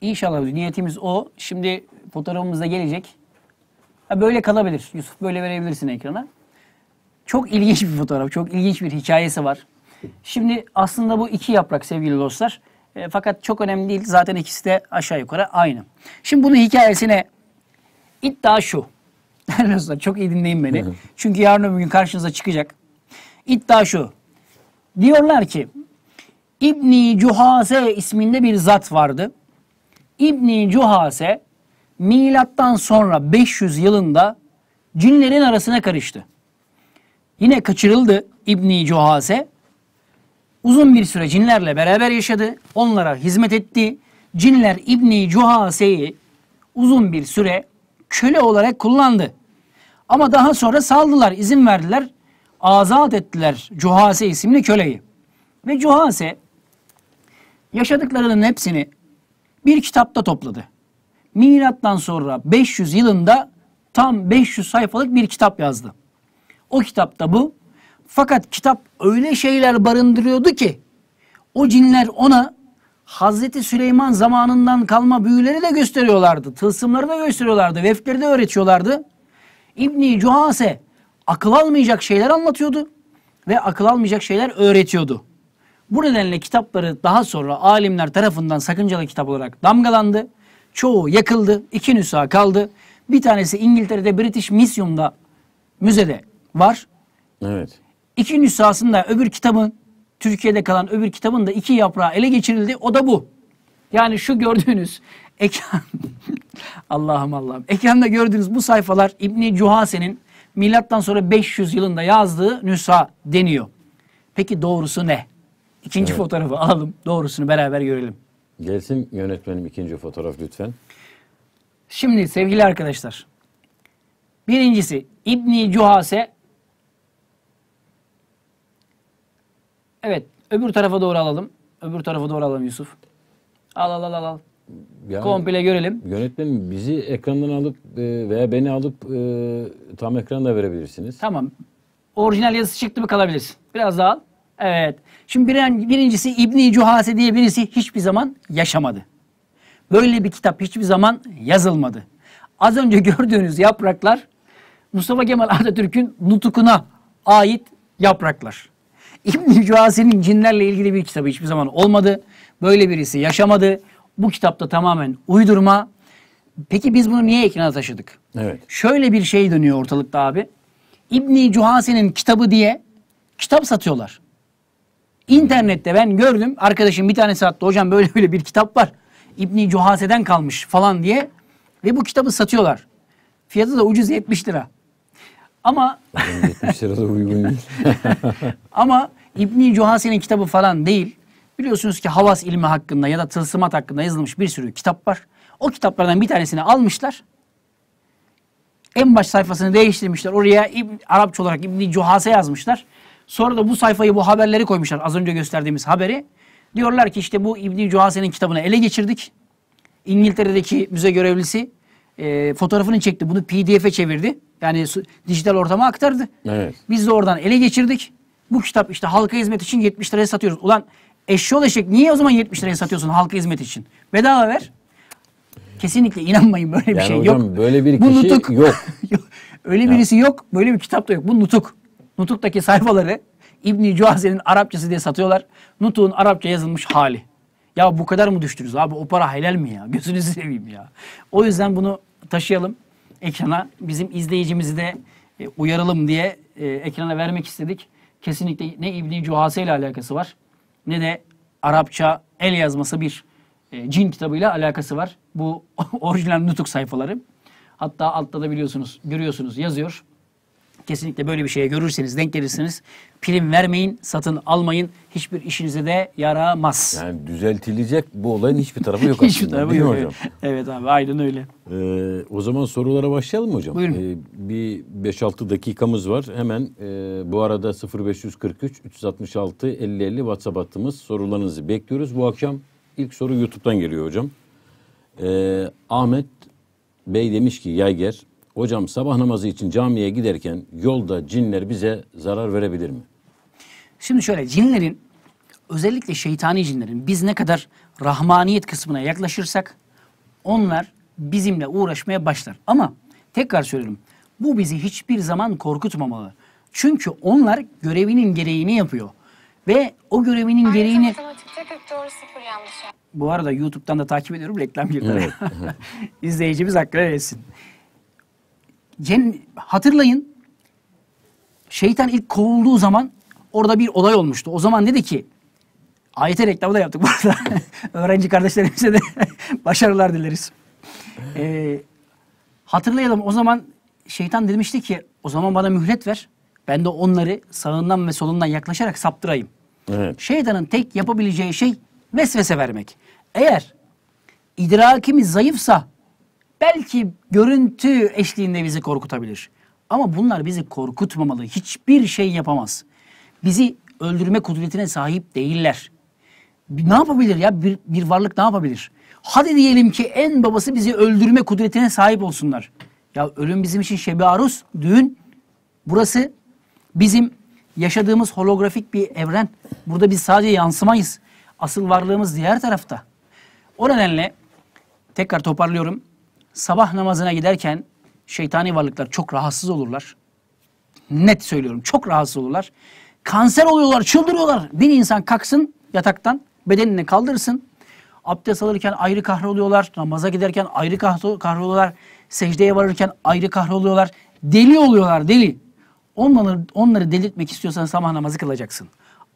İnşallah niyetimiz o. Şimdi fotoğrafımız da gelecek. Ha, böyle kalabilir. Yusuf böyle verebilirsin ekrana. Çok ilginç bir fotoğraf, çok ilginç bir hikayesi var. Şimdi aslında bu iki yaprak sevgili dostlar. E, fakat çok önemli değil. Zaten ikisi de aşağı yukarı aynı. Şimdi bunun hikayesine iddia şu. Değerli çok iyi dinleyin beni. Çünkü yarın öbür gün karşınıza çıkacak. İddia şu. Diyorlar ki İbni Cuhase isminde bir zat vardı. İbni Cuhase milattan sonra 500 yılında cinlerin arasına karıştı. Yine kaçırıldı İbni Cuhase. Uzun bir süre cinlerle beraber yaşadı. Onlara hizmet etti. Cinler İbni Cuhase'yi uzun bir süre köle olarak kullandı. Ama daha sonra saldılar, izin verdiler. Azat ettiler Cuhase isimli köleyi. Ve Cuhase yaşadıklarının hepsini bir kitapta topladı. Milattan sonra 500 yılında tam 500 sayfalık bir kitap yazdı. O kitapta bu. Fakat kitap öyle şeyler barındırıyordu ki o cinler ona Hazreti Süleyman zamanından kalma büyüleri de gösteriyorlardı. Tılsımları da gösteriyorlardı. Vefleri de öğretiyorlardı. İbni Cuhase akıl almayacak şeyler anlatıyordu ve akıl almayacak şeyler öğretiyordu. Bu nedenle kitapları daha sonra alimler tarafından sakıncalı kitap olarak damgalandı. Çoğu yakıldı, iki nüsha kaldı. Bir tanesi İngiltere'de British Museum'da müzede var. Evet. İki nüshasında öbür kitabın, Türkiye'de kalan öbür kitabın da iki yaprağı ele geçirildi. O da bu. Yani şu gördüğünüz ekran Allah'ım Allah'ım. Ekranda gördüğünüz bu sayfalar İbni Cuhase'nin milattan sonra 500 yılında yazdığı nüsa deniyor. Peki doğrusu ne? İkinci evet. fotoğrafı alalım. Doğrusunu beraber görelim. Gelsin yönetmenim ikinci fotoğraf lütfen. Şimdi sevgili arkadaşlar. Birincisi İbni Cuhase. Evet öbür tarafa doğru alalım. Öbür tarafa doğru alalım Yusuf. Al al al al yani Komple görelim. Yönetmen bizi ekrandan alıp e, veya beni alıp e, tam ekranda verebilirsiniz. Tamam. Orijinal yazısı çıktı mı kalabilirsin. Biraz daha al. Evet. Şimdi bir, birincisi İbni Cuhase diye birisi hiçbir zaman yaşamadı. Böyle bir kitap hiçbir zaman yazılmadı. Az önce gördüğünüz yapraklar Mustafa Kemal Atatürk'ün nutukuna ait yapraklar. İbni Cuhase'nin cinlerle ilgili bir kitabı hiçbir zaman olmadı. Böyle birisi yaşamadı. Bu kitapta tamamen uydurma. Peki biz bunu niye ekrana taşıdık? Evet. Şöyle bir şey dönüyor ortalıkta abi. İbni Cuhase'nin kitabı diye kitap satıyorlar. İnternette ben gördüm. Arkadaşım bir tane sattı Hocam böyle böyle bir kitap var. İbni Cuhase'den kalmış falan diye. Ve bu kitabı satıyorlar. Fiyatı da ucuz 70 lira. Ama 70 lira da uygun değil. ama İbni Cuhase'nin kitabı falan değil. Biliyorsunuz ki havas ilmi hakkında ya da tılsımat hakkında yazılmış bir sürü kitap var. O kitaplardan bir tanesini almışlar. En baş sayfasını değiştirmişler. Oraya İbn, Arapça olarak İbn-i yazmışlar. Sonra da bu sayfayı bu haberleri koymuşlar. Az önce gösterdiğimiz haberi. Diyorlar ki işte bu İbn-i Cuhase'nin kitabını ele geçirdik. İngiltere'deki müze görevlisi e, fotoğrafını çekti. Bunu pdf'e çevirdi. Yani dijital ortama aktardı. Evet. Biz de oradan ele geçirdik. Bu kitap işte halka hizmet için 70 liraya satıyoruz. Ulan Eşyol eşek niye o zaman 70 liraya satıyorsun halka hizmet için? Bedava ver. Kesinlikle inanmayın böyle bir şey hocam, yok. Böyle bir Bu kişi nutuk. yok. Öyle ya. birisi yok. Böyle bir kitap da yok. Bu nutuk. Nutuk'taki sayfaları İbni Cuhaze'nin Arapçası diye satıyorlar. Nutuk'un Arapça yazılmış hali. Ya bu kadar mı düştünüz abi? O para helal mi ya? Gözünüzü seveyim ya. O yüzden bunu taşıyalım ekrana. Bizim izleyicimizi de e, uyaralım diye e, ekrana vermek istedik. Kesinlikle ne İbni Cuhase ile alakası var ne de Arapça el yazması bir e, cin kitabıyla alakası var. Bu orijinal nutuk sayfaları. Hatta altta da biliyorsunuz, görüyorsunuz yazıyor. Kesinlikle böyle bir şeye görürseniz, denk gelirsiniz prim vermeyin, satın almayın. Hiçbir işinize de yaramaz. Yani düzeltilecek bu olayın hiçbir tarafı yok aslında. hiçbir tarafı yok. Hocam? Evet abi aynen öyle. Ee, o zaman sorulara başlayalım mı hocam? Buyurun. Ee, bir 5-6 dakikamız var. Hemen e, bu arada 0543 366 50 50 WhatsApp hattımız. Sorularınızı bekliyoruz. Bu akşam ilk soru YouTube'dan geliyor hocam. Ee, Ahmet Bey demiş ki Yayger Hocam sabah namazı için camiye giderken yolda cinler bize zarar verebilir mi? Şimdi şöyle cinlerin özellikle şeytani cinlerin biz ne kadar rahmaniyet kısmına yaklaşırsak onlar bizimle uğraşmaya başlar. Ama tekrar söylüyorum bu bizi hiçbir zaman korkutmamalı. Çünkü onlar görevinin gereğini yapıyor. Ve o görevinin Aynı gereğini... Bu arada YouTube'dan da takip ediyorum reklam girdi. Evet. İzleyicimiz hakkı etsin hatırlayın şeytan ilk kovulduğu zaman orada bir olay olmuştu. O zaman dedi ki ayete reklamı da yaptık bu arada. Öğrenci kardeşlerimize de başarılar dileriz. Ee, hatırlayalım o zaman şeytan demişti ki o zaman bana mühlet ver. Ben de onları sağından ve solundan yaklaşarak saptırayım. Evet. Şeytanın tek yapabileceği şey vesvese vermek. Eğer idrakimiz zayıfsa Belki görüntü eşliğinde bizi korkutabilir. Ama bunlar bizi korkutmamalı. Hiçbir şey yapamaz. Bizi öldürme kudretine sahip değiller. Ne yapabilir ya? Bir, bir varlık ne yapabilir? Hadi diyelim ki en babası bizi öldürme kudretine sahip olsunlar. Ya ölüm bizim için şebi arus, düğün. Burası bizim yaşadığımız holografik bir evren. Burada biz sadece yansımayız. Asıl varlığımız diğer tarafta. O nedenle tekrar toparlıyorum sabah namazına giderken şeytani varlıklar çok rahatsız olurlar. Net söylüyorum çok rahatsız olurlar. Kanser oluyorlar, çıldırıyorlar. Bir insan kalksın yataktan, bedenini kaldırsın. Abdest alırken ayrı kahroluyorlar. Namaza giderken ayrı kahroluyorlar. Secdeye varırken ayrı kahroluyorlar. Deli oluyorlar, deli. Onları, onları delirtmek istiyorsan sabah namazı kılacaksın.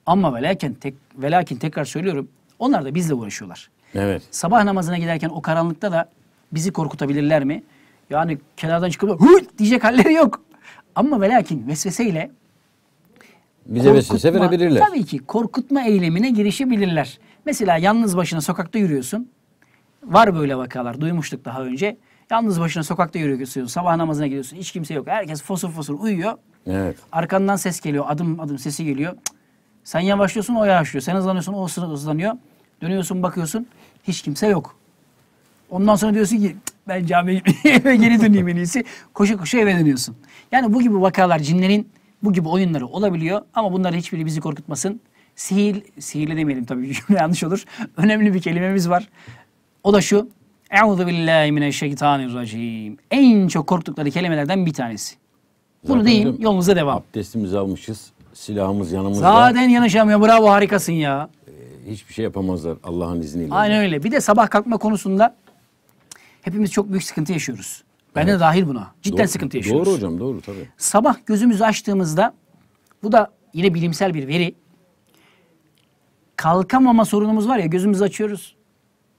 Ama velakin, tek, velakin tekrar söylüyorum. Onlar da bizle uğraşıyorlar. Evet. Sabah namazına giderken o karanlıkta da bizi korkutabilirler mi? Yani kenardan çıkıp hı diyecek halleri yok. Ama ve lakin vesveseyle bize vesvese verebilirler. Tabii ki korkutma eylemine girişebilirler. Mesela yalnız başına sokakta yürüyorsun. Var böyle vakalar duymuştuk daha önce. Yalnız başına sokakta yürüyorsun. Sabah namazına gidiyorsun. Hiç kimse yok. Herkes fosur fosur uyuyor. Evet. Arkandan ses geliyor. Adım adım sesi geliyor. Sen yavaşlıyorsun o yavaşlıyor. Sen hızlanıyorsun o hızlanıyor. Dönüyorsun bakıyorsun. Hiç kimse yok. Ondan sonra diyorsun ki ben camiye eve geri döneyim en iyisi. Koşa koşa eve dönüyorsun. Yani bu gibi vakalar cinlerin bu gibi oyunları olabiliyor ama bunların hiçbiri bizi korkutmasın. Sihir, sihirli demeyelim tabii cümle yanlış olur. Önemli bir kelimemiz var. O da şu. Euzu billahi mineşşeytanirracim. En çok korktukları kelimelerden bir tanesi. Bunu Zaten deyin, yolunuza devam. Abdestimizi almışız, silahımız yanımızda. Zaten yanaşamıyor, bravo harikasın ya. Ee, hiçbir şey yapamazlar Allah'ın izniyle. Aynen öyle. Bir de sabah kalkma konusunda hepimiz çok büyük sıkıntı yaşıyoruz. Ben de dahil buna. Cidden doğru, sıkıntı yaşıyoruz. Doğru hocam doğru tabii. Sabah gözümüzü açtığımızda bu da yine bilimsel bir veri. Kalkamama sorunumuz var ya gözümüzü açıyoruz.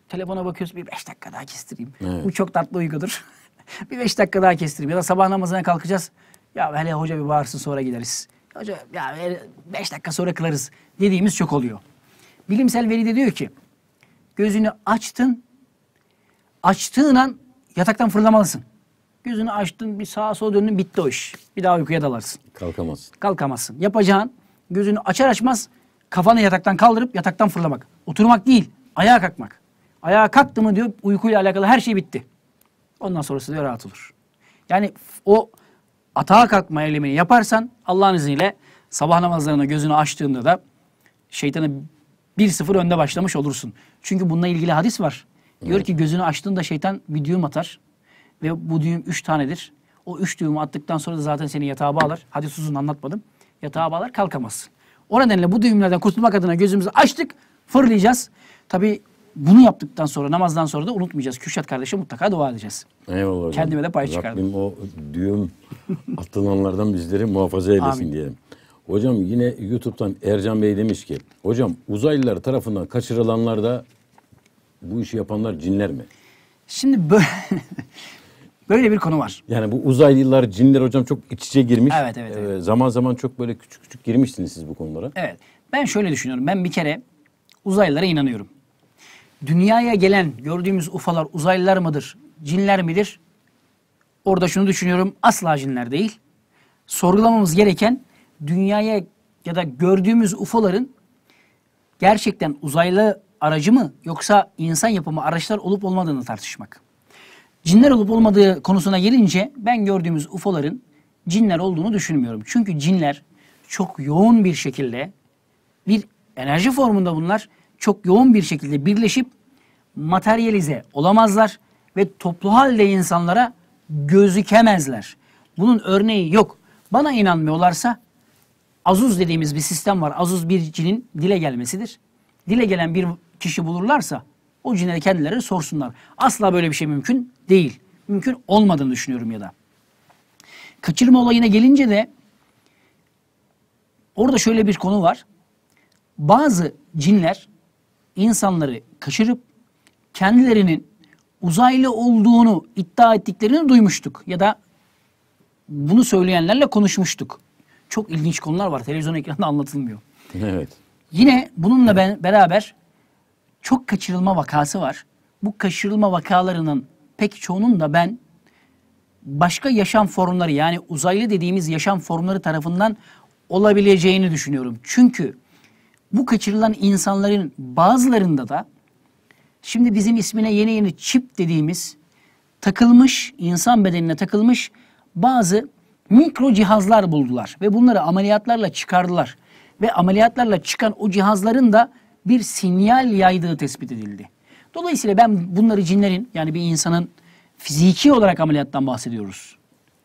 Telefona bakıyoruz bir beş dakika daha kestireyim. Evet. Bu çok tatlı uykudur. bir beş dakika daha kestireyim. Ya da sabah namazına kalkacağız. Ya hele hoca bir bağırsın sonra gideriz. Hoca ya beş dakika sonra kılarız dediğimiz çok oluyor. Bilimsel veri de diyor ki gözünü açtın açtığın an yataktan fırlamalısın. Gözünü açtın bir sağa sola döndün bitti o iş. Bir daha uykuya dalarsın. Kalkamazsın. Kalkamazsın. Yapacağın gözünü açar açmaz kafanı yataktan kaldırıp yataktan fırlamak. Oturmak değil ayağa kalkmak. Ayağa kalktı mı diyor uykuyla alakalı her şey bitti. Ondan sonrası diyor rahat olur. Yani o atağa kalkma eylemini yaparsan Allah'ın izniyle sabah namazlarına gözünü açtığında da şeytanı bir sıfır önde başlamış olursun. Çünkü bununla ilgili hadis var. Diyor ki gözünü açtığında şeytan bir düğüm atar. Ve bu düğüm üç tanedir. O üç düğümü attıktan sonra da zaten seni yatağa bağlar. Hadi susun anlatmadım. Yatağa bağlar kalkamazsın. O nedenle bu düğümlerden kurtulmak adına gözümüzü açtık fırlayacağız. Tabi bunu yaptıktan sonra namazdan sonra da unutmayacağız. Küşat kardeşe mutlaka dua edeceğiz. Eyvallah Kendime de pay çıkardım. Rabbim o düğüm atılanlardan bizleri muhafaza eylesin diye. Hocam yine YouTube'dan Ercan Bey demiş ki hocam uzaylılar tarafından kaçırılanlarda bu işi yapanlar cinler mi? Şimdi böyle, böyle bir konu var. Yani bu uzaylılar, cinler hocam çok iç içe girmiş. Evet, evet, ee, evet. Ee, zaman zaman çok böyle küçük küçük girmiştiniz siz bu konulara. Evet. Ben şöyle düşünüyorum. Ben bir kere uzaylılara inanıyorum. Dünyaya gelen gördüğümüz ufalar uzaylılar mıdır, cinler midir? Orada şunu düşünüyorum. Asla cinler değil. Sorgulamamız gereken dünyaya ya da gördüğümüz ufaların gerçekten uzaylı aracı mı yoksa insan yapımı araçlar olup olmadığını tartışmak. Cinler olup olmadığı konusuna gelince ben gördüğümüz UFO'ların cinler olduğunu düşünmüyorum. Çünkü cinler çok yoğun bir şekilde bir enerji formunda bunlar çok yoğun bir şekilde birleşip materyalize olamazlar ve toplu halde insanlara gözükemezler. Bunun örneği yok. Bana inanmıyorlarsa Azuz dediğimiz bir sistem var. Azuz bir cinin dile gelmesidir dile gelen bir kişi bulurlarsa o cinleri kendileri sorsunlar. Asla böyle bir şey mümkün değil. Mümkün olmadığını düşünüyorum ya da. Kaçırma olayına gelince de orada şöyle bir konu var. Bazı cinler insanları kaçırıp kendilerinin uzaylı olduğunu iddia ettiklerini duymuştuk ya da bunu söyleyenlerle konuşmuştuk. Çok ilginç konular var. Televizyon ekranında anlatılmıyor. Evet. Yine bununla ben, beraber çok kaçırılma vakası var. Bu kaçırılma vakalarının pek çoğunun da ben başka yaşam formları yani uzaylı dediğimiz yaşam formları tarafından olabileceğini düşünüyorum. Çünkü bu kaçırılan insanların bazılarında da şimdi bizim ismine yeni yeni çip dediğimiz takılmış insan bedenine takılmış bazı mikro cihazlar buldular ve bunları ameliyatlarla çıkardılar ve ameliyatlarla çıkan o cihazların da bir sinyal yaydığı tespit edildi. Dolayısıyla ben bunları cinlerin yani bir insanın fiziki olarak ameliyattan bahsediyoruz.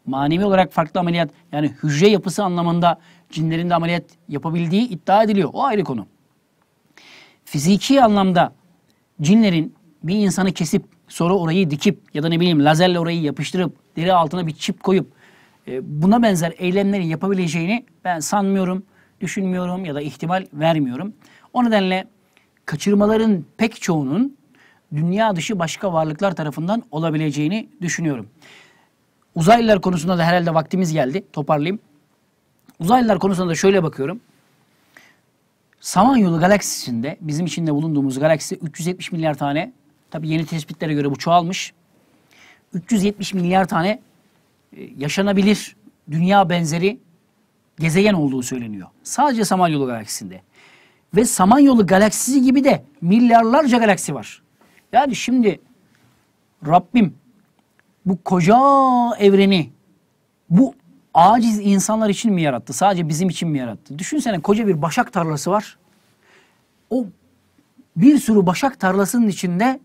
Manevi olarak farklı ameliyat yani hücre yapısı anlamında cinlerin de ameliyat yapabildiği iddia ediliyor. O ayrı konu. Fiziki anlamda cinlerin bir insanı kesip sonra orayı dikip ya da ne bileyim lazerle orayı yapıştırıp deri altına bir çip koyup e, buna benzer eylemleri yapabileceğini ben sanmıyorum düşünmüyorum ya da ihtimal vermiyorum. O nedenle kaçırmaların pek çoğunun dünya dışı başka varlıklar tarafından olabileceğini düşünüyorum. Uzaylılar konusunda da herhalde vaktimiz geldi. Toparlayayım. Uzaylılar konusunda da şöyle bakıyorum. Samanyolu galaksisinde bizim içinde bulunduğumuz galaksi 370 milyar tane tabi yeni tespitlere göre bu çoğalmış. 370 milyar tane e, yaşanabilir dünya benzeri gezegen olduğu söyleniyor. Sadece Samanyolu galaksisinde. Ve Samanyolu galaksisi gibi de milyarlarca galaksi var. Yani şimdi Rabbim bu koca evreni bu aciz insanlar için mi yarattı? Sadece bizim için mi yarattı? Düşünsene koca bir başak tarlası var. O bir sürü başak tarlasının içinde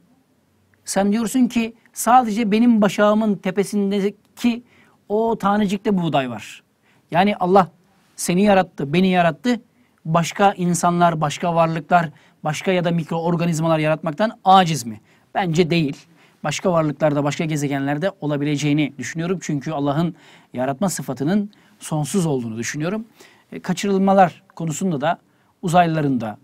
sen diyorsun ki sadece benim başağımın tepesindeki o tanecikte buğday var. Yani Allah seni yarattı, beni yarattı. Başka insanlar, başka varlıklar, başka ya da mikroorganizmalar yaratmaktan aciz mi? Bence değil. Başka varlıklarda, başka gezegenlerde olabileceğini düşünüyorum. Çünkü Allah'ın yaratma sıfatının sonsuz olduğunu düşünüyorum. E, kaçırılmalar konusunda da uzaylıların da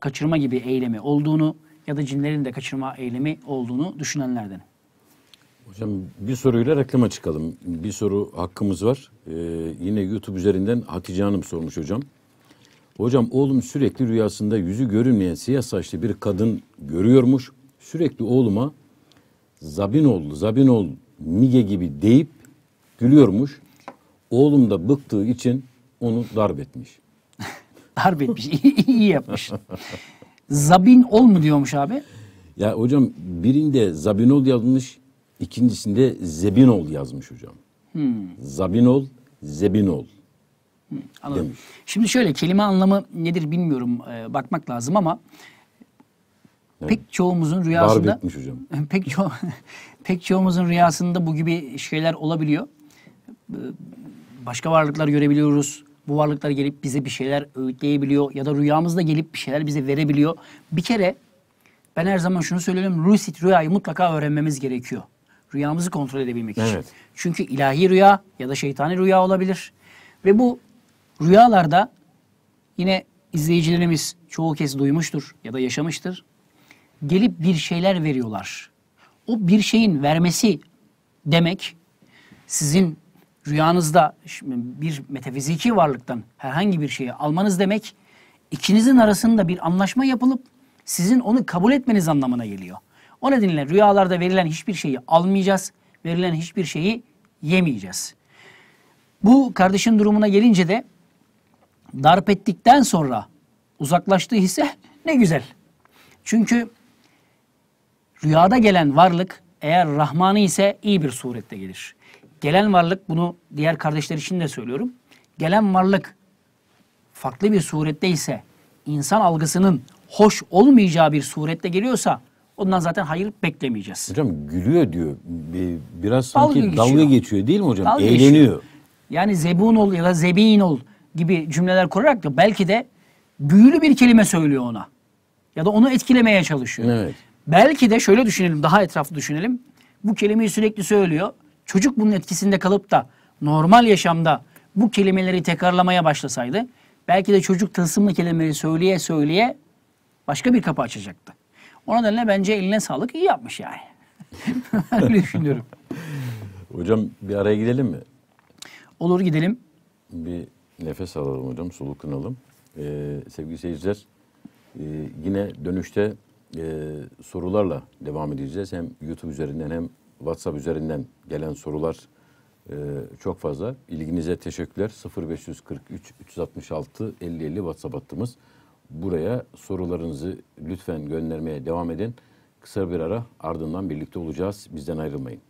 kaçırma gibi eylemi olduğunu ya da cinlerin de kaçırma eylemi olduğunu düşünenlerden. Hocam bir soruyla reklama çıkalım. Bir soru hakkımız var. Ee, yine YouTube üzerinden Hatice Hanım sormuş hocam. Hocam oğlum sürekli rüyasında yüzü görünmeyen siyah saçlı bir kadın görüyormuş. Sürekli oğluma Zabinoğlu, Zabinoğlu, Mige gibi deyip gülüyormuş. Oğlum da bıktığı için onu darp etmiş. darp etmiş. iyi, yapmış. Zabin ol mu diyormuş abi? Ya hocam birinde Zabinol yazmış, İkincisinde Zebinol yazmış hocam. Hmm. Zabinol, Zebinol. Hmm, anladım. Demiş. Şimdi şöyle kelime anlamı nedir bilmiyorum ee, bakmak lazım ama evet. pek çoğumuzun rüyasında hocam. Pek ço pek çoğumuzun rüyasında bu gibi şeyler olabiliyor. E, başka varlıklar görebiliyoruz. Bu varlıklar gelip bize bir şeyler öğütleyebiliyor ya da rüyamızda gelip bir şeyler bize verebiliyor. Bir kere ben her zaman şunu söylüyorum. Lucid rüyayı mutlaka öğrenmemiz gerekiyor. Rüyamızı kontrol edebilmek evet. için. Çünkü ilahi rüya ya da şeytani rüya olabilir. Ve bu rüyalarda yine izleyicilerimiz çoğu kez duymuştur ya da yaşamıştır. Gelip bir şeyler veriyorlar. O bir şeyin vermesi demek sizin rüyanızda bir metafiziki varlıktan herhangi bir şeyi almanız demek ikinizin arasında bir anlaşma yapılıp sizin onu kabul etmeniz anlamına geliyor. O nedenle rüyalarda verilen hiçbir şeyi almayacağız, verilen hiçbir şeyi yemeyeceğiz. Bu kardeşin durumuna gelince de darp ettikten sonra uzaklaştığı hisse ne güzel. Çünkü rüyada gelen varlık eğer Rahman'ı ise iyi bir surette gelir. Gelen varlık bunu diğer kardeşler için de söylüyorum. Gelen varlık farklı bir surette ise insan algısının hoş olmayacağı bir surette geliyorsa Ondan zaten hayır beklemeyeceğiz. Hocam gülüyor diyor. Biraz sanki dalga, dalga geçiyor değil mi hocam? Dalga Eğleniyor. Geçiyor. Yani zebun ol ya da zebin ol gibi cümleler kurarak da belki de büyülü bir kelime söylüyor ona. Ya da onu etkilemeye çalışıyor. Evet. Belki de şöyle düşünelim, daha etraflı düşünelim. Bu kelimeyi sürekli söylüyor. Çocuk bunun etkisinde kalıp da normal yaşamda bu kelimeleri tekrarlamaya başlasaydı belki de çocuk tılsımlı kelimeleri söyleye söyleye başka bir kapı açacaktı. Ona nedenle bence eline sağlık iyi yapmış yani. Öyle düşünüyorum. Hocam bir araya gidelim mi? Olur gidelim. Bir nefes alalım hocam, soluklanalım. Ee, sevgili seyirciler, e, yine dönüşte e, sorularla devam edeceğiz. Hem YouTube üzerinden hem WhatsApp üzerinden gelen sorular e, çok fazla. İlginize teşekkürler. 0543 366 5050 WhatsApp hattımız buraya sorularınızı lütfen göndermeye devam edin. Kısa bir ara ardından birlikte olacağız. Bizden ayrılmayın.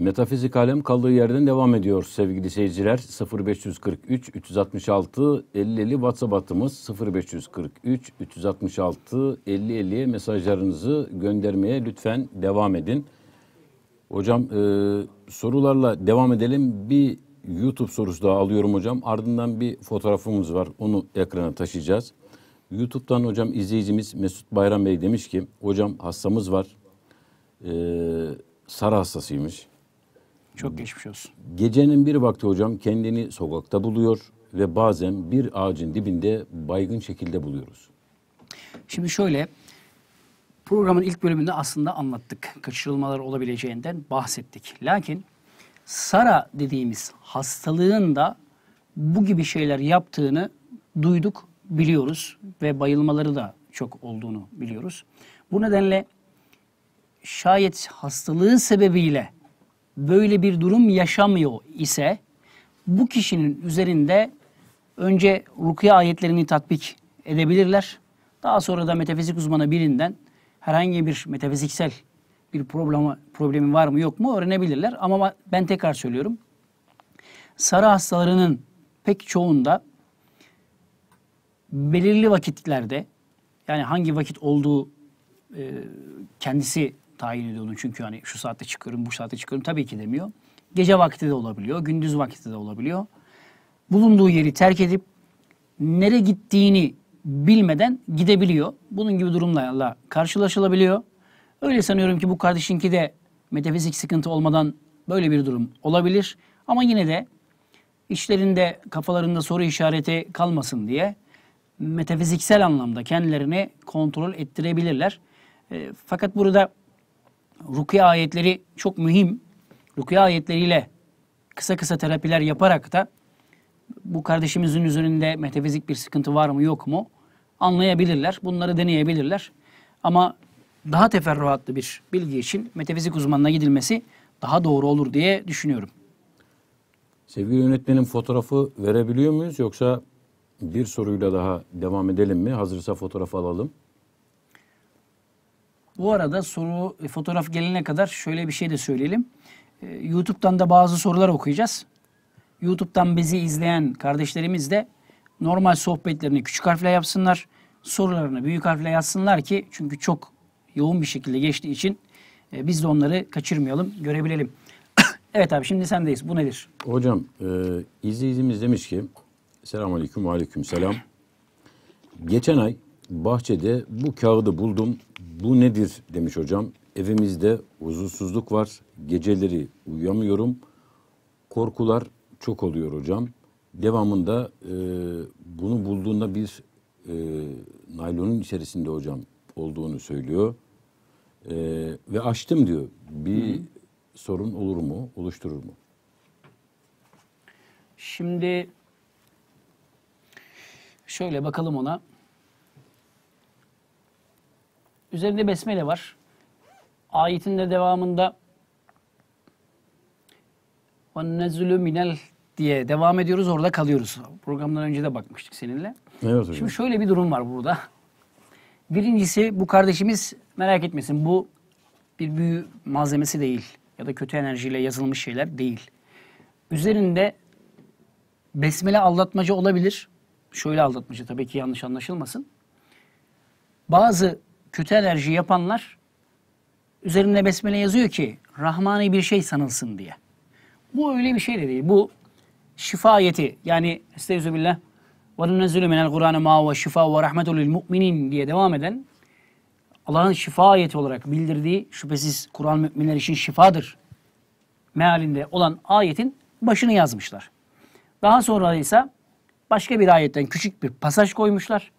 Metafizik alem kaldığı yerden devam ediyor sevgili seyirciler. 0543 366 5050 WhatsApp hattımız 0543 366 5050'ye mesajlarınızı göndermeye lütfen devam edin. Hocam e, sorularla devam edelim. Bir YouTube sorusu daha alıyorum hocam. Ardından bir fotoğrafımız var. Onu ekrana taşıyacağız. YouTube'dan hocam izleyicimiz Mesut Bayram Bey demiş ki hocam hastamız var. Ee, sarı hastasıymış. Çok geçmiş olsun. Gecenin bir vakti hocam kendini sokakta buluyor ve bazen bir ağacın dibinde baygın şekilde buluyoruz. Şimdi şöyle programın ilk bölümünde aslında anlattık. Kaçırılmalar olabileceğinden bahsettik. Lakin Sara dediğimiz hastalığın da bu gibi şeyler yaptığını duyduk, biliyoruz ve bayılmaları da çok olduğunu biliyoruz. Bu nedenle şayet hastalığı sebebiyle böyle bir durum yaşamıyor ise bu kişinin üzerinde önce rukiye ayetlerini tatbik edebilirler. Daha sonra da metafizik uzmanı birinden herhangi bir metafiziksel bir problemi, problemi var mı yok mu öğrenebilirler. Ama ben tekrar söylüyorum. Sarı hastalarının pek çoğunda belirli vakitlerde yani hangi vakit olduğu e, kendisi tayin ediyor onu. Çünkü hani şu saatte çıkıyorum, bu saatte çıkıyorum tabii ki demiyor. Gece vakti de olabiliyor, gündüz vakti de olabiliyor. Bulunduğu yeri terk edip nereye gittiğini bilmeden gidebiliyor. Bunun gibi durumlarla karşılaşılabiliyor. Öyle sanıyorum ki bu kardeşinki de metafizik sıkıntı olmadan böyle bir durum olabilir. Ama yine de işlerinde kafalarında soru işareti kalmasın diye metafiziksel anlamda kendilerini kontrol ettirebilirler. E, fakat burada rukiye ayetleri çok mühim. Rukiye ayetleriyle kısa kısa terapiler yaparak da bu kardeşimizin üzerinde metafizik bir sıkıntı var mı yok mu anlayabilirler. Bunları deneyebilirler. Ama daha teferruatlı bir bilgi için metafizik uzmanına gidilmesi daha doğru olur diye düşünüyorum. Sevgili yönetmenim fotoğrafı verebiliyor muyuz yoksa bir soruyla daha devam edelim mi? Hazırsa fotoğrafı alalım. Bu arada soru e, fotoğraf gelene kadar şöyle bir şey de söyleyelim. E, YouTube'dan da bazı sorular okuyacağız. YouTube'dan bizi izleyen kardeşlerimiz de normal sohbetlerini küçük harfle yapsınlar. Sorularını büyük harfle yazsınlar ki çünkü çok yoğun bir şekilde geçtiği için e, biz de onları kaçırmayalım, görebilelim. evet abi şimdi sendeyiz. Bu nedir? Hocam e, izleyicimiz demiş ki selamünaleyküm ve aleyküm selam. Geçen ay bahçede bu kağıdı buldum. Bu nedir demiş hocam. Evimizde huzursuzluk var. Geceleri uyuyamıyorum. Korkular çok oluyor hocam. Devamında e, bunu bulduğunda bir e, naylonun içerisinde hocam olduğunu söylüyor. E, ve açtım diyor. Bir Hı. sorun olur mu? Oluşturur mu? Şimdi şöyle bakalım ona. Üzerinde besmele var. Ayetin de devamında وَالنَّزُلُ minel diye devam ediyoruz. Orada kalıyoruz. Programdan önce de bakmıştık seninle. Evet, Şimdi şöyle bir durum var burada. Birincisi bu kardeşimiz merak etmesin. Bu bir büyü malzemesi değil. Ya da kötü enerjiyle yazılmış şeyler değil. Üzerinde besmele aldatmaca olabilir. Şöyle aldatmaca tabii ki yanlış anlaşılmasın. Bazı kötü Enerji yapanlar üzerinde besmele yazıyor ki Rahmani bir şey sanılsın diye. Bu öyle bir şey de değil. Bu şifa ayeti yani estağfirullah وَنُنَزِّلُ مِنَ الْقُرْآنَ مَا هُوَ شِفَا وَرَحْمَةُ لِلْمُؤْمِنِينَ diye devam eden Allah'ın şifa ayeti olarak bildirdiği şüphesiz Kur'an müminler için şifadır mealinde olan ayetin başını yazmışlar. Daha sonra ise başka bir ayetten küçük bir pasaj koymuşlar.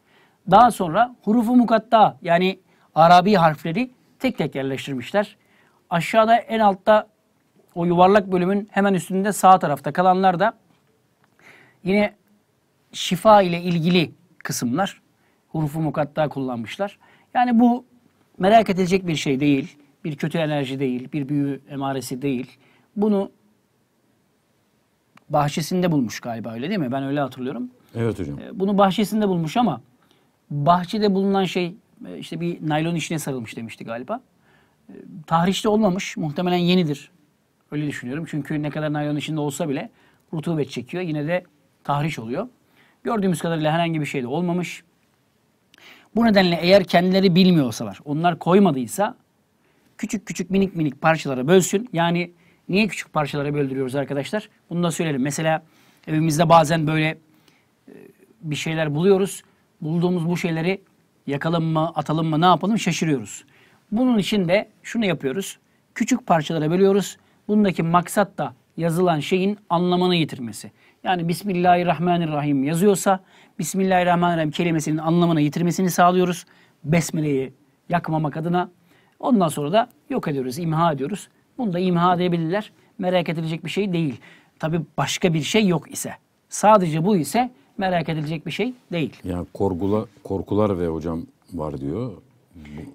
Daha sonra hurufu mukatta yani Arabi harfleri tek tek yerleştirmişler. Aşağıda en altta o yuvarlak bölümün hemen üstünde sağ tarafta kalanlar da yine şifa ile ilgili kısımlar. Hurufu mukatta kullanmışlar. Yani bu merak edilecek bir şey değil. Bir kötü enerji değil, bir büyü emaresi değil. Bunu bahçesinde bulmuş galiba öyle değil mi? Ben öyle hatırlıyorum. Evet hocam. Ee, bunu bahçesinde bulmuş ama bahçede bulunan şey e, işte bir naylon içine sarılmış demişti galiba. E, Tahrişte olmamış, muhtemelen yenidir. Öyle düşünüyorum. Çünkü ne kadar naylon içinde olsa bile rutubet çekiyor. Yine de tahriş oluyor. Gördüğümüz kadarıyla herhangi bir şey de olmamış. Bu nedenle eğer kendileri bilmiyorsalar, onlar koymadıysa küçük küçük minik minik parçalara bölsün. Yani niye küçük parçalara böldürüyoruz arkadaşlar? Bunu da söyleyelim. Mesela evimizde bazen böyle e, bir şeyler buluyoruz bulduğumuz bu şeyleri yakalım mı, atalım mı, ne yapalım şaşırıyoruz. Bunun için de şunu yapıyoruz. Küçük parçalara bölüyoruz. Bundaki maksat da yazılan şeyin anlamını yitirmesi. Yani Bismillahirrahmanirrahim yazıyorsa Bismillahirrahmanirrahim kelimesinin anlamını yitirmesini sağlıyoruz. Besmele'yi yakmamak adına. Ondan sonra da yok ediyoruz, imha ediyoruz. Bunu da imha edebilirler. Merak edilecek bir şey değil. Tabi başka bir şey yok ise. Sadece bu ise merak edilecek bir şey değil. Yani korkula, korkular ve hocam var diyor.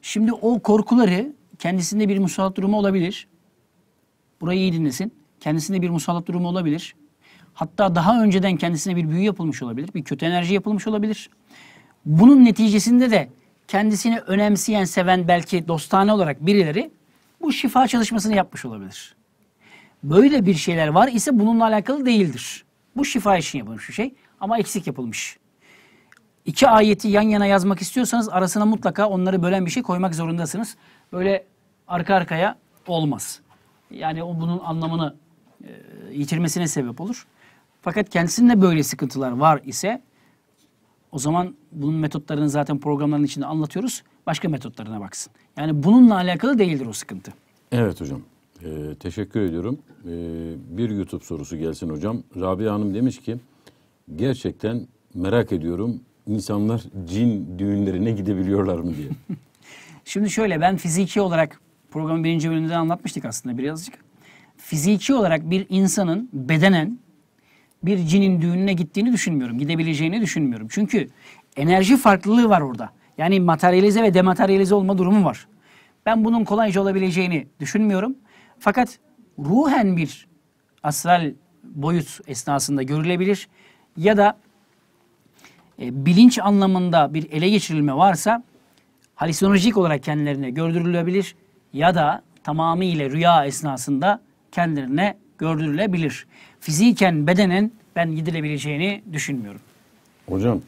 Şimdi o korkuları kendisinde bir musallat durumu olabilir. Burayı iyi dinlesin. Kendisinde bir musallat durumu olabilir. Hatta daha önceden kendisine bir büyü yapılmış olabilir. Bir kötü enerji yapılmış olabilir. Bunun neticesinde de kendisini önemseyen, seven belki dostane olarak birileri bu şifa çalışmasını yapmış olabilir. Böyle bir şeyler var ise bununla alakalı değildir. Bu şifa için yapılmış bir şey ama eksik yapılmış. İki ayeti yan yana yazmak istiyorsanız arasına mutlaka onları bölen bir şey koymak zorundasınız. Böyle arka arkaya olmaz. Yani o bunun anlamını e, yitirmesine sebep olur. Fakat kendisinde böyle sıkıntılar var ise o zaman bunun metotlarını zaten programların içinde anlatıyoruz. Başka metotlarına baksın. Yani bununla alakalı değildir o sıkıntı. Evet hocam. Ee, teşekkür ediyorum. Ee, bir YouTube sorusu gelsin hocam. Rabia Hanım demiş ki gerçekten merak ediyorum insanlar cin düğünlerine gidebiliyorlar mı diye. Şimdi şöyle ben fiziki olarak programın birinci bölümünde anlatmıştık aslında birazcık. Fiziki olarak bir insanın bedenen bir cinin düğününe gittiğini düşünmüyorum. Gidebileceğini düşünmüyorum. Çünkü enerji farklılığı var orada. Yani materyalize ve demateryalize olma durumu var. Ben bunun kolayca olabileceğini düşünmüyorum. Fakat ruhen bir astral boyut esnasında görülebilir ya da e, bilinç anlamında bir ele geçirilme varsa halüsinolojik olarak kendilerine gördürülebilir ya da tamamıyla rüya esnasında kendilerine gördürülebilir. Fiziken bedenin ben gidilebileceğini düşünmüyorum. Hocam,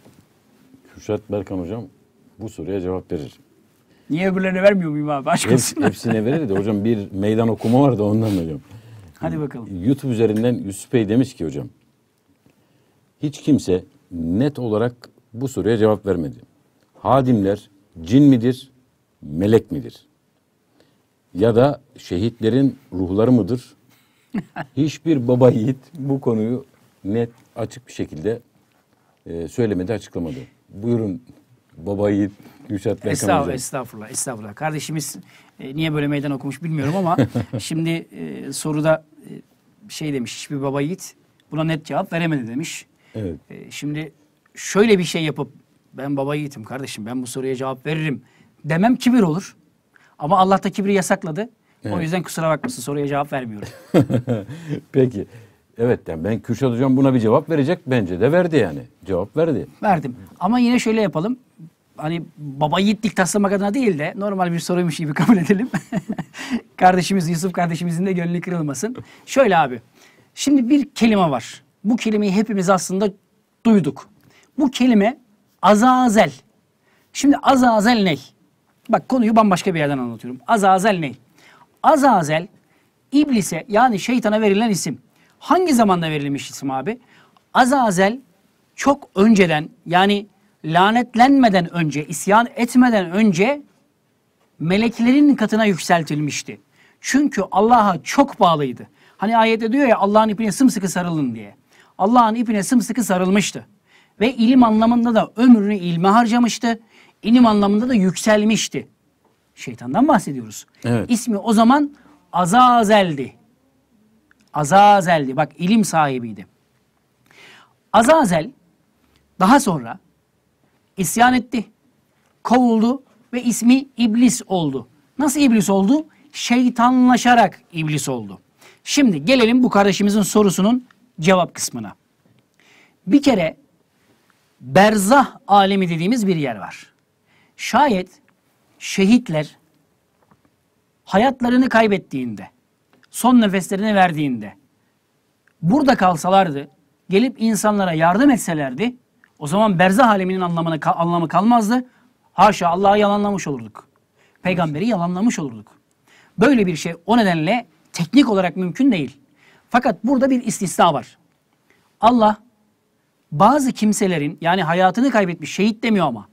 Kürşat Berkan hocam bu soruya cevap verir. Niye öbürlerine vermiyor muyum abi başkasına? Hep, hepsine verir de hocam bir meydan okuma var da ondan hocam. Hadi bakalım. YouTube üzerinden Yusuf Bey demiş ki hocam hiç kimse net olarak bu soruya cevap vermedi. Hadimler cin midir, melek midir? Ya da şehitlerin ruhları mıdır? Hiçbir baba yiğit bu konuyu net, açık bir şekilde e, söylemedi, açıklamadı. Buyurun baba yiğit Gülşat Berkan Estağfurullah, estağfurullah, estağfurullah. Kardeşimiz e, niye böyle meydan okumuş bilmiyorum ama şimdi e, soruda e, şey demiş, hiçbir baba yiğit buna net cevap veremedi demiş. Evet. E, şimdi şöyle bir şey yapıp ben baba yiğitim kardeşim ben bu soruya cevap veririm demem kibir olur. Ama Allah da kibri yasakladı. Evet. O yüzden kusura bakmasın soruya cevap vermiyorum. Peki. Evet yani ben Kürşat Hocam buna bir cevap verecek. Bence de verdi yani. Cevap verdi. Verdim. Ama yine şöyle yapalım. Hani baba yiğitlik taslamak adına değil de normal bir soruymuş gibi kabul edelim. Kardeşimiz Yusuf kardeşimizin de gönlü kırılmasın. Şöyle abi. Şimdi bir kelime var. Bu kelimeyi hepimiz aslında duyduk. Bu kelime azazel. Şimdi azazel ne? Bak konuyu bambaşka bir yerden anlatıyorum. Azazel ne? Azazel iblise yani şeytana verilen isim. Hangi zamanda verilmiş isim abi? Azazel çok önceden yani lanetlenmeden önce, isyan etmeden önce meleklerin katına yükseltilmişti. Çünkü Allah'a çok bağlıydı. Hani ayette diyor ya Allah'ın ipine sımsıkı sarılın diye. Allah'ın ipine sımsıkı sarılmıştı. Ve ilim anlamında da ömrünü ilme harcamıştı. İlim anlamında da yükselmişti. Şeytandan bahsediyoruz. Evet. İsmi o zaman Azazel'di. Azazel'di. Bak ilim sahibiydi. Azazel daha sonra isyan etti. Kovuldu ve ismi iblis oldu. Nasıl iblis oldu? Şeytanlaşarak iblis oldu. Şimdi gelelim bu kardeşimizin sorusunun cevap kısmına. Bir kere berzah alemi dediğimiz bir yer var. Şayet şehitler hayatlarını kaybettiğinde, son nefeslerini verdiğinde burada kalsalardı, gelip insanlara yardım etselerdi o zaman berzah aleminin anlamına, anlamı kalmazdı. Haşa Allah'ı yalanlamış olurduk. Peygamberi yalanlamış olurduk. Böyle bir şey o nedenle teknik olarak mümkün değil. Fakat burada bir istisna var. Allah bazı kimselerin yani hayatını kaybetmiş şehit demiyor ama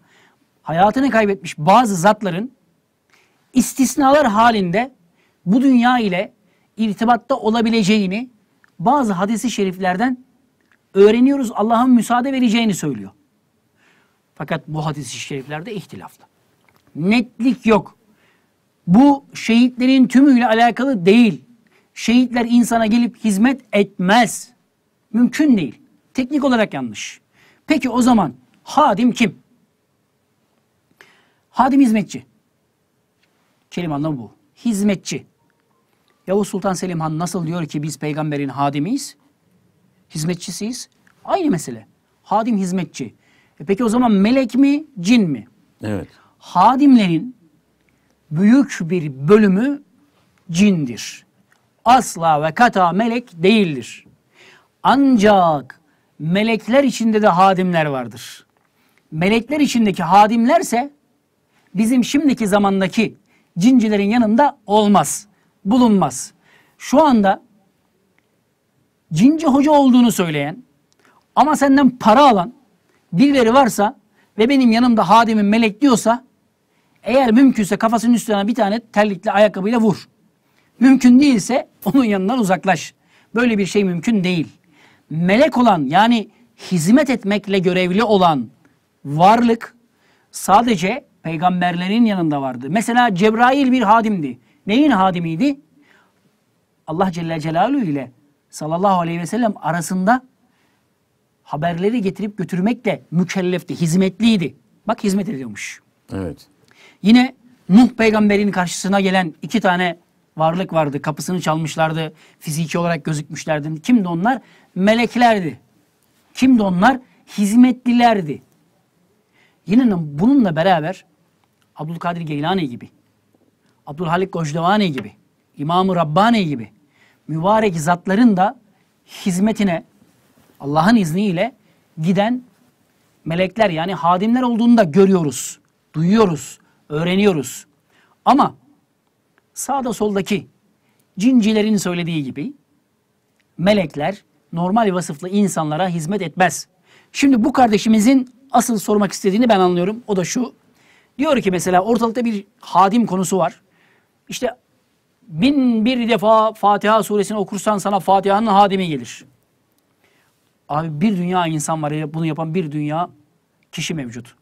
hayatını kaybetmiş bazı zatların istisnalar halinde bu dünya ile irtibatta olabileceğini bazı hadisi şeriflerden öğreniyoruz. Allah'ın müsaade vereceğini söylüyor. Fakat bu hadisi şeriflerde ihtilaflı. Netlik yok. Bu şehitlerin tümüyle alakalı değil şehitler insana gelip hizmet etmez. Mümkün değil. Teknik olarak yanlış. Peki o zaman hadim kim? Hadim hizmetçi. Kelime anlamı bu. Hizmetçi. Yavuz Sultan Selim Han nasıl diyor ki biz peygamberin hadimiyiz? Hizmetçisiyiz. Aynı mesele. Hadim hizmetçi. E peki o zaman melek mi, cin mi? Evet. Hadimlerin büyük bir bölümü cindir asla ve kata melek değildir. Ancak melekler içinde de hadimler vardır. Melekler içindeki hadimlerse bizim şimdiki zamandaki cincilerin yanında olmaz, bulunmaz. Şu anda cinci hoca olduğunu söyleyen ama senden para alan birileri varsa ve benim yanımda hadimin melek diyorsa eğer mümkünse kafasının üstüne bir tane terlikli ayakkabıyla vur. Mümkün değilse onun yanından uzaklaş. Böyle bir şey mümkün değil. Melek olan yani hizmet etmekle görevli olan varlık sadece peygamberlerin yanında vardı. Mesela Cebrail bir hadimdi. Neyin hadimiydi? Allah Celle Celaluhu ile sallallahu aleyhi ve sellem arasında haberleri getirip götürmekle mükellefti, hizmetliydi. Bak hizmet ediyormuş. Evet. Yine Nuh peygamberin karşısına gelen iki tane varlık vardı. Kapısını çalmışlardı. Fiziki olarak gözükmüşlerdi. Kimdi onlar? Meleklerdi. Kimdi onlar? Hizmetlilerdi. Yine bununla beraber Abdülkadir Geylani gibi, Abdülhalik Gocdevani gibi, İmam-ı Rabbani gibi mübarek zatların da hizmetine Allah'ın izniyle giden melekler yani hadimler olduğunu da görüyoruz, duyuyoruz, öğreniyoruz. Ama sağda soldaki cincilerin söylediği gibi melekler normal vasıflı insanlara hizmet etmez. Şimdi bu kardeşimizin asıl sormak istediğini ben anlıyorum. O da şu. Diyor ki mesela ortalıkta bir hadim konusu var. İşte bin bir defa Fatiha suresini okursan sana Fatiha'nın hadimi gelir. Abi bir dünya insan var ya bunu yapan bir dünya kişi mevcut.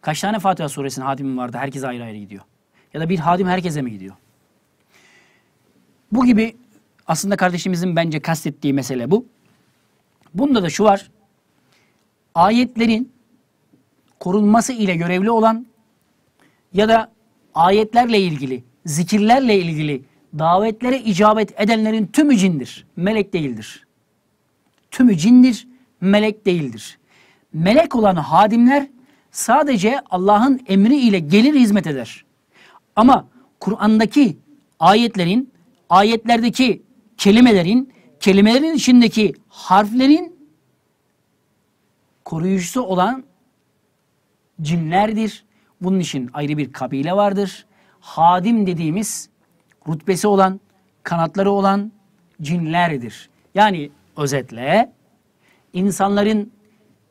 Kaç tane Fatiha suresinin hadimi vardı? Herkes ayrı ayrı gidiyor. Ya da bir hadim herkese mi gidiyor? Bu gibi aslında kardeşimizin bence kastettiği mesele bu. Bunda da şu var. Ayetlerin korunması ile görevli olan ya da ayetlerle ilgili, zikirlerle ilgili davetlere icabet edenlerin tümü cindir, melek değildir. Tümü cindir, melek değildir. Melek olan hadimler sadece Allah'ın emri ile gelir hizmet eder. Ama Kur'an'daki ayetlerin, ayetlerdeki kelimelerin, kelimelerin içindeki harflerin koruyucusu olan cinlerdir. Bunun için ayrı bir kabile vardır. Hadim dediğimiz rütbesi olan, kanatları olan cinlerdir. Yani özetle insanların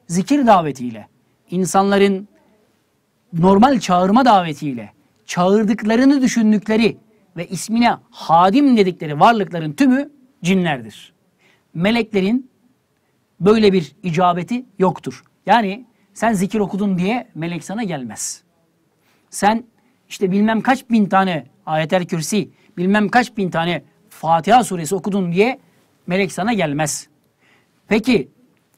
zikir davetiyle, insanların normal çağırma davetiyle, çağırdıklarını düşündükleri ve ismine hadim dedikleri varlıkların tümü cinlerdir. Meleklerin böyle bir icabeti yoktur. Yani sen zikir okudun diye melek sana gelmez. Sen işte bilmem kaç bin tane ayetel kürsi, bilmem kaç bin tane Fatiha suresi okudun diye melek sana gelmez. Peki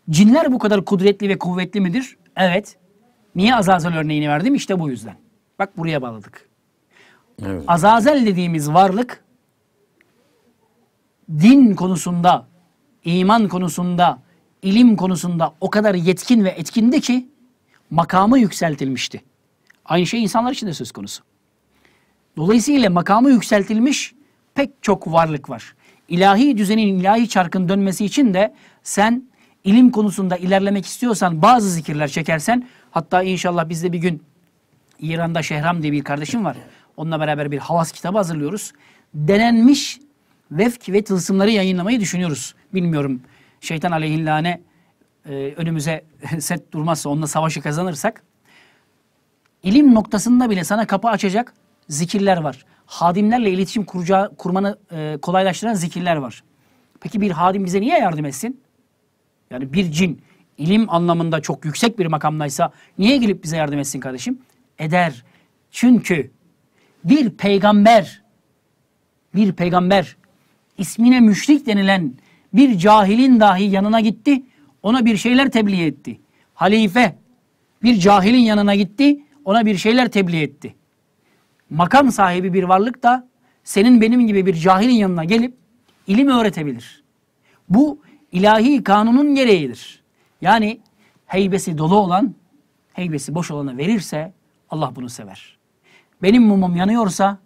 cinler bu kadar kudretli ve kuvvetli midir? Evet. Niye Azazel örneğini verdim? İşte bu yüzden. Bak buraya bağladık. Evet. Azazel dediğimiz varlık din konusunda, iman konusunda, ilim konusunda o kadar yetkin ve etkindi ki makamı yükseltilmişti. Aynı şey insanlar için de söz konusu. Dolayısıyla makamı yükseltilmiş pek çok varlık var. İlahi düzenin, ilahi çarkın dönmesi için de sen ilim konusunda ilerlemek istiyorsan bazı zikirler çekersen hatta inşallah biz de bir gün İran'da Şehram diye bir kardeşim var. Onunla beraber bir havas kitabı hazırlıyoruz. Denenmiş vefk ve tılsımları yayınlamayı düşünüyoruz. Bilmiyorum şeytan aleyhillâne e, önümüze set durmazsa onunla savaşı kazanırsak ilim noktasında bile sana kapı açacak zikirler var. Hadimlerle iletişim kuracağı, kurmanı e, kolaylaştıran zikirler var. Peki bir hadim bize niye yardım etsin? Yani bir cin ilim anlamında çok yüksek bir makamdaysa niye gelip bize yardım etsin kardeşim? eder. Çünkü bir peygamber bir peygamber ismine müşrik denilen bir cahilin dahi yanına gitti. Ona bir şeyler tebliğ etti. Halife bir cahilin yanına gitti. Ona bir şeyler tebliğ etti. Makam sahibi bir varlık da senin benim gibi bir cahilin yanına gelip ilim öğretebilir. Bu ilahi kanunun gereğidir. Yani heybesi dolu olan heybesi boş olanı verirse Allah bunu sever. Benim mumum yanıyorsa,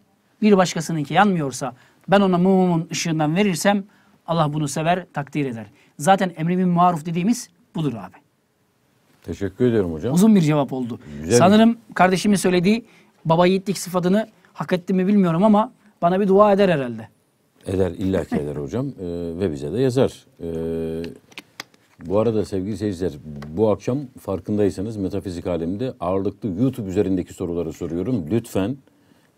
bir başkasınınki yanmıyorsa, ben ona mumumun ışığından verirsem Allah bunu sever, takdir eder. Zaten emrimin bir maruf dediğimiz budur abi. Teşekkür ederim hocam. Uzun bir cevap oldu. Güzel Sanırım bir... kardeşimin söylediği baba yiğitlik sıfatını hak etti mi bilmiyorum ama bana bir dua eder herhalde. Eder, illaki eder hocam ee, ve bize de yazar. Ee, bu arada sevgili seyirciler, bu akşam farkındaysanız metafizik alemde ağırlıklı YouTube üzerindeki soruları soruyorum. Lütfen,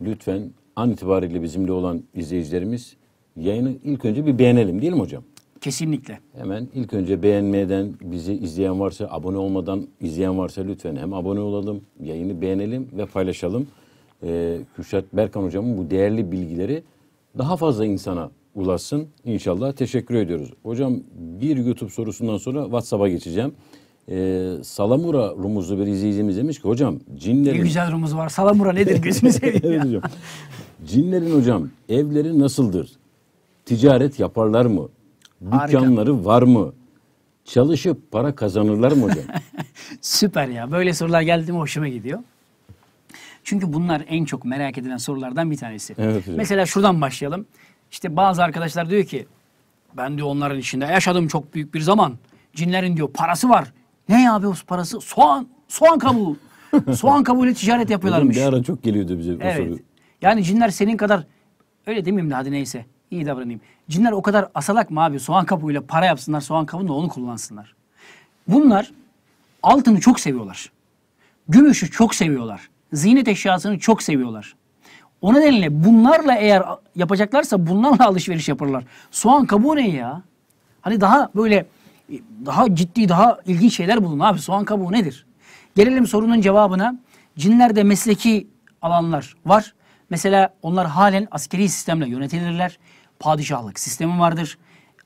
lütfen an itibariyle bizimle olan izleyicilerimiz yayını ilk önce bir beğenelim değil mi hocam? Kesinlikle. Hemen ilk önce beğenmeden bizi izleyen varsa, abone olmadan izleyen varsa lütfen hem abone olalım, yayını beğenelim ve paylaşalım. Ee, Kürşat Berkan hocamın bu değerli bilgileri daha fazla insana ulaşsın. inşallah teşekkür ediyoruz. Hocam bir YouTube sorusundan sonra WhatsApp'a geçeceğim. Ee, Salamura rumuzlu bir izleyicimiz demiş ki hocam cinlerin... Ne güzel rumuz var. Salamura nedir gözünü seveyim evet hocam. Cinlerin hocam evleri nasıldır? Ticaret yaparlar mı? Dükkanları Harika. var mı? Çalışıp para kazanırlar mı hocam? Süper ya. Böyle sorular geldi mi hoşuma gidiyor. Çünkü bunlar en çok merak edilen sorulardan bir tanesi. Evet, Mesela şuradan başlayalım. İşte bazı arkadaşlar diyor ki ben diyor onların içinde yaşadım çok büyük bir zaman. Cinlerin diyor parası var. Ne abi o parası? Soğan. Soğan kabuğu. soğan kabuğuyla ticaret yapıyorlarmış. Bir ara çok geliyordu bize. Evet. Yani cinler senin kadar öyle demeyeyim de hadi neyse. iyi davranayım. Cinler o kadar asalak mı abi? Soğan kabuğuyla para yapsınlar. Soğan kabuğunu onu kullansınlar. Bunlar altını çok seviyorlar. Gümüşü çok seviyorlar. Ziynet eşyasını çok seviyorlar. O nedenle bunlarla eğer yapacaklarsa bunlarla alışveriş yaparlar. Soğan kabuğu ne ya? Hani daha böyle daha ciddi, daha ilginç şeyler bulun abi. Soğan kabuğu nedir? Gelelim sorunun cevabına. Cinlerde mesleki alanlar var. Mesela onlar halen askeri sistemle yönetilirler. Padişahlık sistemi vardır.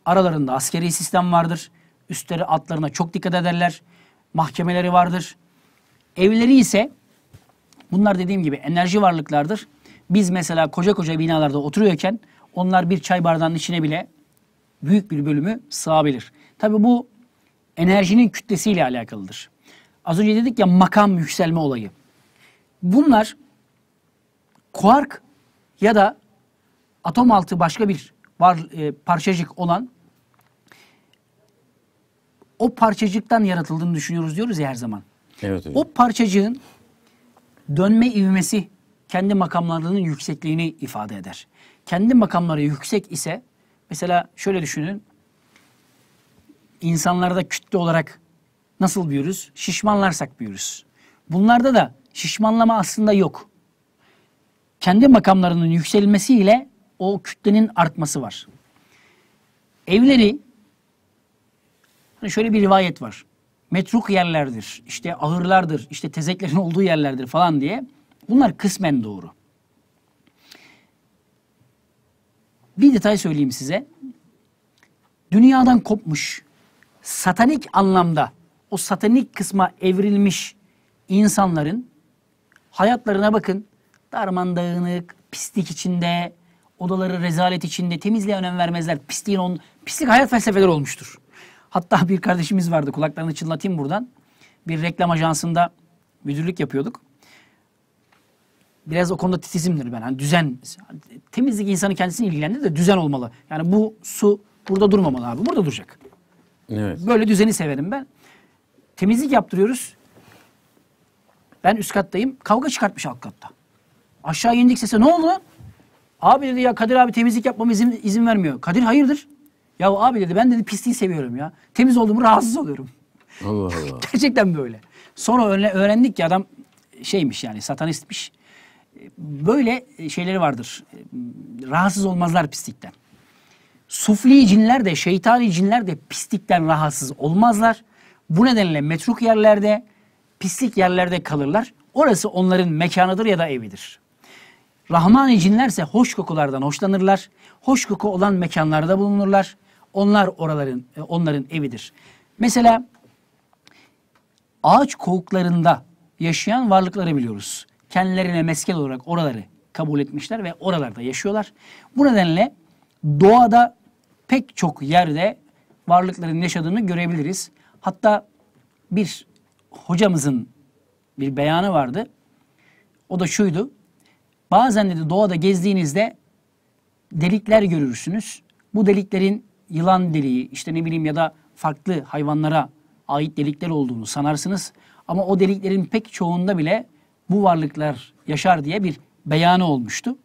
Aralarında askeri sistem vardır. Üstleri atlarına çok dikkat ederler. Mahkemeleri vardır. Evleri ise bunlar dediğim gibi enerji varlıklardır. Biz mesela koca koca binalarda oturuyorken onlar bir çay bardağının içine bile büyük bir bölümü sığabilir. Tabii bu enerjinin kütlesiyle alakalıdır. Az önce dedik ya makam yükselme olayı. Bunlar kuark ya da atom altı başka bir var, e, parçacık olan o parçacıktan yaratıldığını düşünüyoruz diyoruz ya her zaman. Evet, evet. O parçacığın dönme ivmesi kendi makamlarının yüksekliğini ifade eder. Kendi makamları yüksek ise mesela şöyle düşünün. İnsanlarda kütle olarak nasıl büyürüz? Şişmanlarsak büyürüz. Bunlarda da şişmanlama aslında yok. Kendi makamlarının yükselmesiyle o kütlenin artması var. Evleri hani şöyle bir rivayet var. Metruk yerlerdir, işte ahırlardır, işte tezeklerin olduğu yerlerdir falan diye Bunlar kısmen doğru. Bir detay söyleyeyim size. Dünyadan kopmuş, satanik anlamda o satanik kısma evrilmiş insanların hayatlarına bakın. Darman dağınık, pislik içinde, odaları rezalet içinde, temizliğe önem vermezler. Pisliğin on, pislik hayat felsefeleri olmuştur. Hatta bir kardeşimiz vardı, kulaklarını çınlatayım buradan. Bir reklam ajansında müdürlük yapıyorduk biraz o konuda titizimdir ben. Hani düzen temizlik insanı kendisini ilgilendirir de düzen olmalı. Yani bu su burada durmamalı abi. Burada duracak. Evet. Böyle düzeni severim ben. Temizlik yaptırıyoruz. Ben üst kattayım. Kavga çıkartmış alt katta. Aşağı indik sese ne oldu Abi dedi ya Kadir abi temizlik yapmama izin, izin vermiyor. Kadir hayırdır? Ya abi dedi ben dedi pisliği seviyorum ya. Temiz olduğumu rahatsız oluyorum. Allah Allah. Gerçekten böyle. Sonra öğrendik ki adam şeymiş yani satanistmiş böyle şeyleri vardır. Rahatsız olmazlar pislikten. Sufli cinler de şeytani cinler de pislikten rahatsız olmazlar. Bu nedenle metruk yerlerde, pislik yerlerde kalırlar. Orası onların mekanıdır ya da evidir. Rahmani cinlerse hoş kokulardan hoşlanırlar. Hoş koku olan mekanlarda bulunurlar. Onlar oraların, e, onların evidir. Mesela ağaç kovuklarında yaşayan varlıkları biliyoruz kendilerine mesken olarak oraları kabul etmişler ve oralarda yaşıyorlar. Bu nedenle doğada pek çok yerde varlıkların yaşadığını görebiliriz. Hatta bir hocamızın bir beyanı vardı. O da şuydu. Bazen dedi doğada gezdiğinizde delikler görürsünüz. Bu deliklerin yılan deliği işte ne bileyim ya da farklı hayvanlara ait delikler olduğunu sanarsınız. Ama o deliklerin pek çoğunda bile bu varlıklar yaşar diye bir beyanı olmuştu.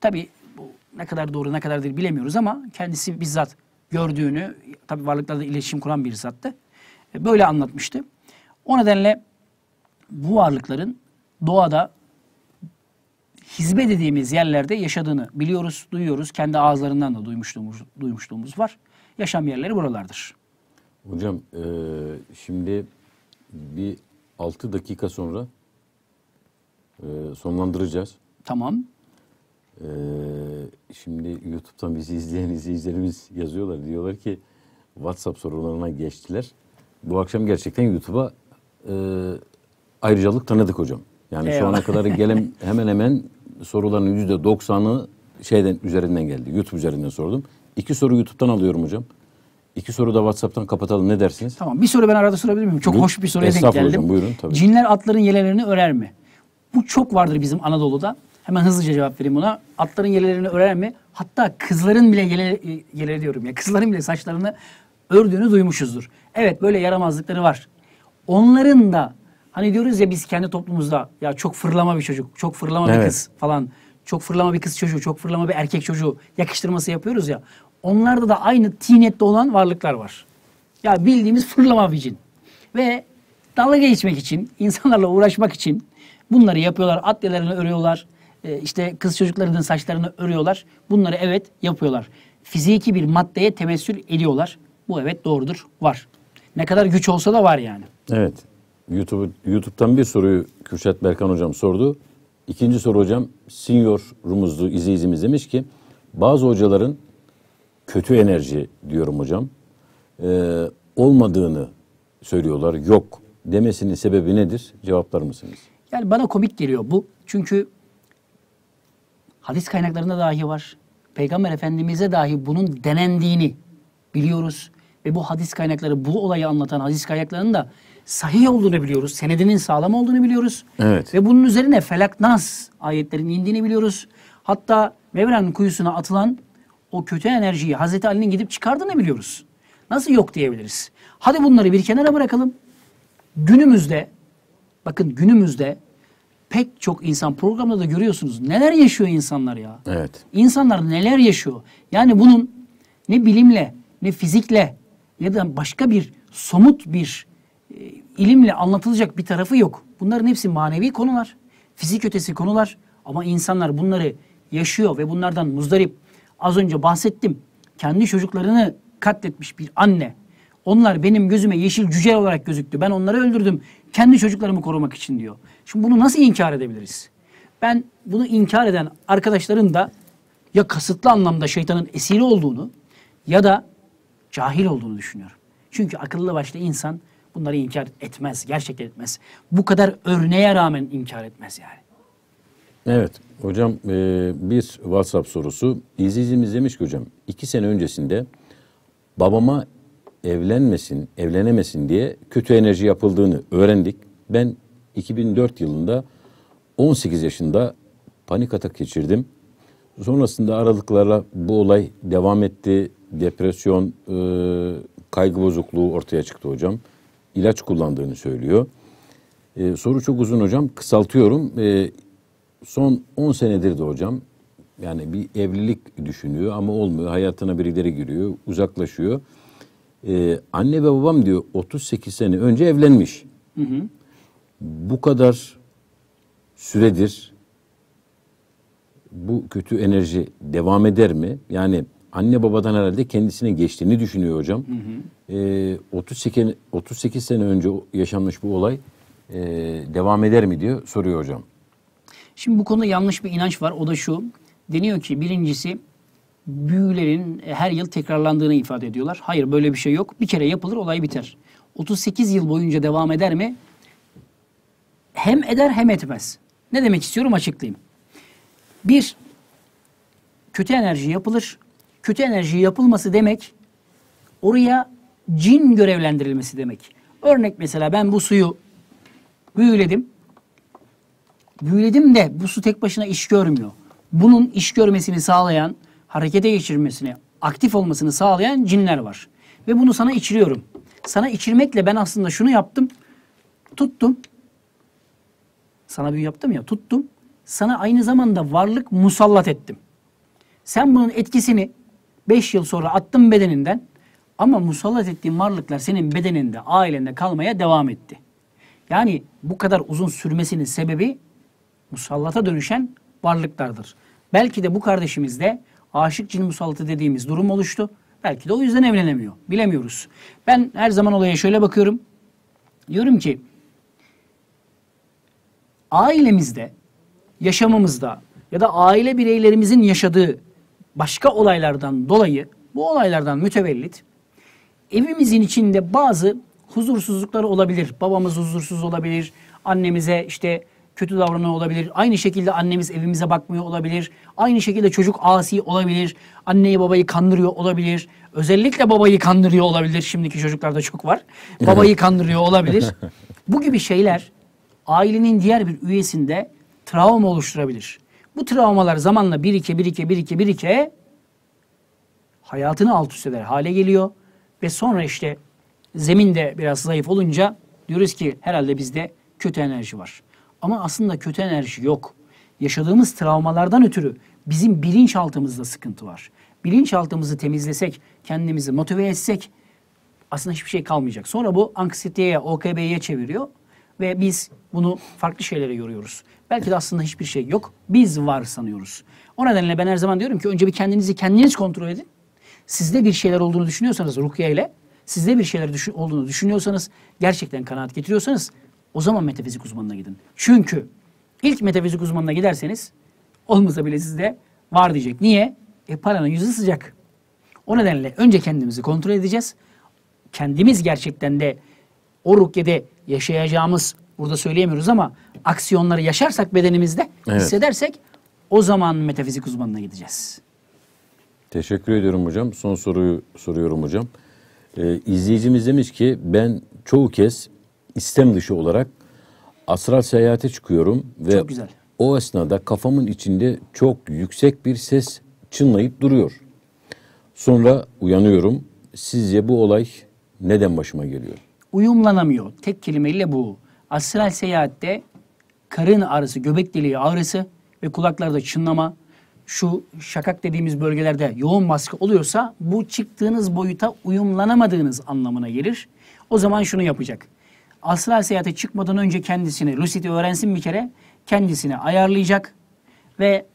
Tabi bu ne kadar doğru ne kadar değil bilemiyoruz ama kendisi bizzat gördüğünü, tabi varlıklarla iletişim kuran bir zattı. E, böyle anlatmıştı. O nedenle bu varlıkların doğada hizbe dediğimiz yerlerde yaşadığını biliyoruz, duyuyoruz. Kendi ağızlarından da duymuşluğumuz, duymuşluğumuz var. Yaşam yerleri buralardır. Hocam e, şimdi bir 6 dakika sonra e, sonlandıracağız. Tamam. E, şimdi YouTube'dan bizi izleyen izleyicilerimiz yazıyorlar. Diyorlar ki WhatsApp sorularına geçtiler. Bu akşam gerçekten YouTube'a e, ayrıcalık tanıdık hocam. Yani Eyvallah. şu ana kadar gelen hemen hemen soruların yüzde doksanı şeyden üzerinden geldi. YouTube üzerinden sordum. İki soru YouTube'dan alıyorum hocam. İki soru da WhatsApp'tan kapatalım. Ne dersiniz? Tamam. Bir soru ben arada sorabilir miyim? Çok Lüt, hoş bir soruya denk geldim. Hocam, buyurun, tabii. Cinler atların yelelerini örer mi? Bu çok vardır bizim Anadolu'da. Hemen hızlıca cevap vereyim buna. Atların yelelerini örer mi? Hatta kızların bile yele, e, yele diyorum ya. Kızların bile saçlarını ördüğünü duymuşuzdur. Evet böyle yaramazlıkları var. Onların da hani diyoruz ya biz kendi toplumumuzda ya çok fırlama bir çocuk, çok fırlama evet. bir kız falan. Çok fırlama bir kız çocuğu, çok fırlama bir erkek çocuğu yakıştırması yapıyoruz ya. Onlarda da aynı tinette olan varlıklar var. Ya bildiğimiz fırlama vicin. Ve dalga geçmek için, insanlarla uğraşmak için Bunları yapıyorlar. Atlelerini örüyorlar. E, işte kız çocuklarının saçlarını örüyorlar. Bunları evet yapıyorlar. Fiziki bir maddeye temessül ediyorlar. Bu evet doğrudur. Var. Ne kadar güç olsa da var yani. Evet. YouTube, YouTube'dan bir soruyu Kürşat Berkan hocam sordu. İkinci soru hocam, Senior Rumuzlu izi izimiz demiş ki, bazı hocaların kötü enerji diyorum hocam, e, olmadığını söylüyorlar, yok demesinin sebebi nedir? Cevaplar mısınız? Yani bana komik geliyor bu. Çünkü hadis kaynaklarında dahi var. Peygamber Efendimiz'e dahi bunun denendiğini biliyoruz. Ve bu hadis kaynakları, bu olayı anlatan hadis kaynaklarının da sahih olduğunu biliyoruz. Senedinin sağlam olduğunu biliyoruz. Evet. Ve bunun üzerine felaknas ayetlerin indiğini biliyoruz. Hatta Mevla'nın kuyusuna atılan o kötü enerjiyi Hazreti Ali'nin gidip çıkardığını biliyoruz. Nasıl yok diyebiliriz? Hadi bunları bir kenara bırakalım. Günümüzde Bakın günümüzde pek çok insan programda da görüyorsunuz. Neler yaşıyor insanlar ya. Evet. İnsanlar neler yaşıyor. Yani bunun ne bilimle ne fizikle ya da başka bir somut bir e, ilimle anlatılacak bir tarafı yok. Bunların hepsi manevi konular. Fizik ötesi konular. Ama insanlar bunları yaşıyor ve bunlardan muzdarip. Az önce bahsettim. Kendi çocuklarını katletmiş bir anne. Onlar benim gözüme yeşil cüce olarak gözüktü. Ben onları öldürdüm. Kendi çocuklarımı korumak için diyor. Şimdi bunu nasıl inkar edebiliriz? Ben bunu inkar eden arkadaşların da ya kasıtlı anlamda şeytanın esiri olduğunu ya da cahil olduğunu düşünüyorum. Çünkü akıllı başlı insan bunları inkar etmez, gerçekten etmez. Bu kadar örneğe rağmen inkar etmez yani. Evet hocam e, bir WhatsApp sorusu. İzleyicimiz demiş ki hocam iki sene öncesinde babama evlenmesin, evlenemesin diye kötü enerji yapıldığını öğrendik. Ben 2004 yılında 18 yaşında panik atak geçirdim. Sonrasında aralıklarla bu olay devam etti. Depresyon, e, kaygı bozukluğu ortaya çıktı hocam. İlaç kullandığını söylüyor. E, soru çok uzun hocam. Kısaltıyorum. E, son 10 senedir de hocam yani bir evlilik düşünüyor ama olmuyor. Hayatına birileri giriyor, uzaklaşıyor. Ee, anne ve babam diyor 38 sene önce evlenmiş. Hı hı. Bu kadar süredir bu kötü enerji devam eder mi? Yani anne babadan herhalde kendisine geçtiğini düşünüyor hocam. Hı hı. Ee, 38, 38 sene önce yaşanmış bu olay e, devam eder mi diyor soruyor hocam. Şimdi bu konuda yanlış bir inanç var. O da şu. Deniyor ki birincisi büyülerin e, her yıl tekrarlandığını ifade ediyorlar. Hayır böyle bir şey yok. Bir kere yapılır olay biter. 38 yıl boyunca devam eder mi? Hem eder hem etmez. Ne demek istiyorum açıklayayım. Bir, kötü enerji yapılır. Kötü enerji yapılması demek oraya cin görevlendirilmesi demek. Örnek mesela ben bu suyu büyüledim. Büyüledim de bu su tek başına iş görmüyor. Bunun iş görmesini sağlayan harekete geçirmesini, aktif olmasını sağlayan cinler var. Ve bunu sana içiriyorum. Sana içirmekle ben aslında şunu yaptım. Tuttum. Sana büyü yaptım ya tuttum. Sana aynı zamanda varlık musallat ettim. Sen bunun etkisini beş yıl sonra attın bedeninden ama musallat ettiğin varlıklar senin bedeninde, ailende kalmaya devam etti. Yani bu kadar uzun sürmesinin sebebi musallata dönüşen varlıklardır. Belki de bu kardeşimizde aşık cin musallatı dediğimiz durum oluştu. Belki de o yüzden evlenemiyor. Bilemiyoruz. Ben her zaman olaya şöyle bakıyorum. Diyorum ki ailemizde, yaşamımızda ya da aile bireylerimizin yaşadığı başka olaylardan dolayı bu olaylardan mütevellit evimizin içinde bazı huzursuzluklar olabilir. Babamız huzursuz olabilir. Annemize işte kötü davranıyor olabilir. Aynı şekilde annemiz evimize bakmıyor olabilir. Aynı şekilde çocuk asi olabilir. Anneyi babayı kandırıyor olabilir. Özellikle babayı kandırıyor olabilir. Şimdiki çocuklarda çok var. Babayı kandırıyor olabilir. Bu gibi şeyler ailenin diğer bir üyesinde travma oluşturabilir. Bu travmalar zamanla birike birike birike birike hayatını alt üst eder hale geliyor. Ve sonra işte zeminde biraz zayıf olunca diyoruz ki herhalde bizde kötü enerji var. Ama aslında kötü enerji yok. Yaşadığımız travmalardan ötürü bizim bilinçaltımızda sıkıntı var. Bilinçaltımızı temizlesek, kendimizi motive etsek aslında hiçbir şey kalmayacak. Sonra bu anksiyeteye, OKB'ye çeviriyor ve biz bunu farklı şeylere yoruyoruz. Belki de aslında hiçbir şey yok. Biz var sanıyoruz. O nedenle ben her zaman diyorum ki önce bir kendinizi kendiniz kontrol edin. Sizde bir şeyler olduğunu düşünüyorsanız rukiye ile sizde bir şeyler düşün, olduğunu düşünüyorsanız gerçekten kanaat getiriyorsanız o zaman metafizik uzmanına gidin. Çünkü ilk metafizik uzmanına giderseniz olmasa bile sizde var diyecek. Niye? E paranın yüzü sıcak. O nedenle önce kendimizi kontrol edeceğiz. Kendimiz gerçekten de o rukyede yaşayacağımız, burada söyleyemiyoruz ama aksiyonları yaşarsak bedenimizde evet. hissedersek o zaman metafizik uzmanına gideceğiz. Teşekkür ediyorum hocam. Son soruyu soruyorum hocam. Ee, izleyicimiz demiş ki ben çoğu kez istem dışı olarak astral seyahate çıkıyorum ve çok güzel. o esnada kafamın içinde çok yüksek bir ses çınlayıp duruyor. Sonra uyanıyorum. Sizce bu olay neden başıma geliyor? Uyumlanamıyor. Tek kelimeyle bu. Astral seyahatte karın ağrısı, göbek deliği ağrısı ve kulaklarda çınlama, şu şakak dediğimiz bölgelerde yoğun baskı oluyorsa bu çıktığınız boyuta uyumlanamadığınız anlamına gelir. O zaman şunu yapacak asla seyahate çıkmadan önce kendisini, Lucid'i öğrensin bir kere, kendisini ayarlayacak ve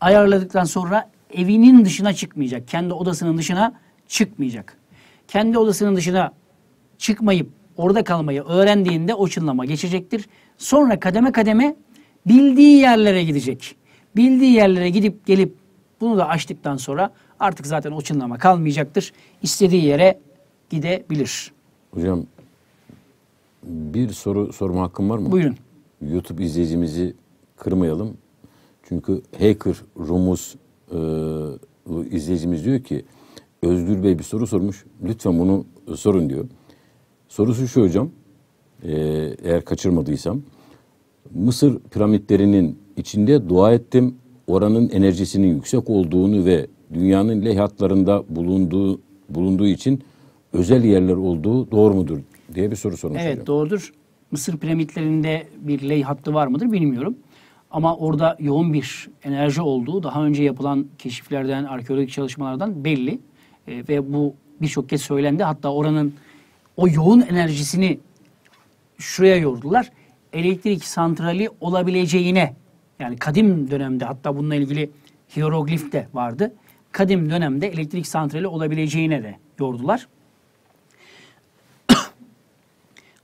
ayarladıktan sonra evinin dışına çıkmayacak. Kendi odasının dışına çıkmayacak. Kendi odasının dışına çıkmayıp orada kalmayı öğrendiğinde o çınlama geçecektir. Sonra kademe kademe bildiği yerlere gidecek. Bildiği yerlere gidip gelip bunu da açtıktan sonra artık zaten o çınlama kalmayacaktır. İstediği yere gidebilir. Hocam bir soru sorma hakkım var mı? Buyurun. YouTube izleyicimizi kırmayalım. Çünkü hacker Rumus e, izleyicimiz diyor ki Özgür Bey bir soru sormuş. Lütfen bunu sorun diyor. Sorusu şu hocam. E, eğer kaçırmadıysam. Mısır piramitlerinin içinde dua ettim. Oranın enerjisinin yüksek olduğunu ve dünyanın lehiyatlarında bulunduğu bulunduğu için özel yerler olduğu doğru mudur diye bir soru sormuş Evet hocam. doğrudur. Mısır piramitlerinde bir ley hattı var mıdır bilmiyorum. Ama orada yoğun bir enerji olduğu daha önce yapılan keşiflerden, arkeolojik çalışmalardan belli. E, ve bu birçok kez söylendi. Hatta oranın o yoğun enerjisini şuraya yordular. Elektrik santrali olabileceğine yani kadim dönemde hatta bununla ilgili hieroglif de vardı. Kadim dönemde elektrik santrali olabileceğine de yordular.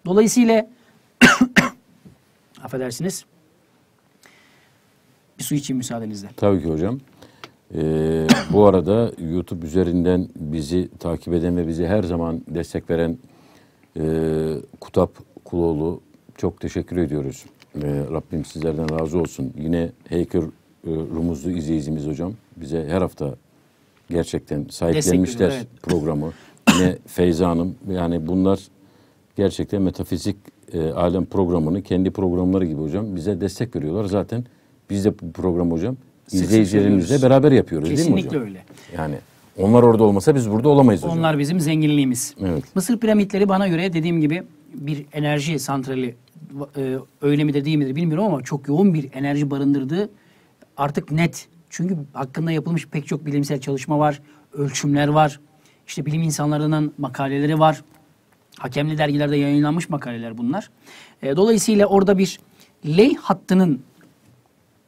Dolayısıyla affedersiniz bir su için müsaadenizle. Tabii ki hocam. Ee, bu arada YouTube üzerinden bizi takip eden ve bizi her zaman destek veren e, Kutap Kuloğlu çok teşekkür ediyoruz. Ee, Rabbim sizlerden razı olsun. Yine Heyker e, Rumuzlu izleyicimiz hocam bize her hafta gerçekten sahiplenmişler evet. programı. Yine Feyza Hanım yani bunlar gerçekten metafizik e, alem programını kendi programları gibi hocam bize destek veriyorlar. Zaten biz de bu programı hocam izleyicilerimizle beraber yapıyoruz Kesinlikle değil mi hocam? Kesinlikle öyle. Yani onlar orada olmasa biz burada olamayız hocam. Onlar bizim zenginliğimiz. Evet. Mısır piramitleri bana göre dediğim gibi bir enerji santrali e, öyle midir değil midir bilmiyorum ama çok yoğun bir enerji barındırdığı artık net. Çünkü hakkında yapılmış pek çok bilimsel çalışma var, ölçümler var. İşte bilim insanlarının makaleleri var. Hakemli dergilerde yayınlanmış makaleler bunlar. E, dolayısıyla orada bir ley hattının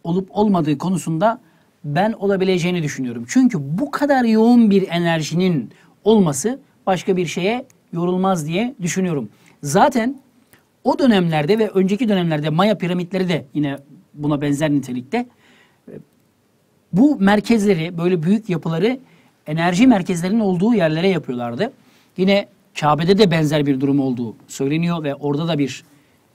olup olmadığı konusunda ben olabileceğini düşünüyorum. Çünkü bu kadar yoğun bir enerjinin olması başka bir şeye yorulmaz diye düşünüyorum. Zaten o dönemlerde ve önceki dönemlerde Maya piramitleri de yine buna benzer nitelikte e, bu merkezleri böyle büyük yapıları enerji merkezlerinin olduğu yerlere yapıyorlardı. Yine Kabe'de de benzer bir durum olduğu söyleniyor ve orada da bir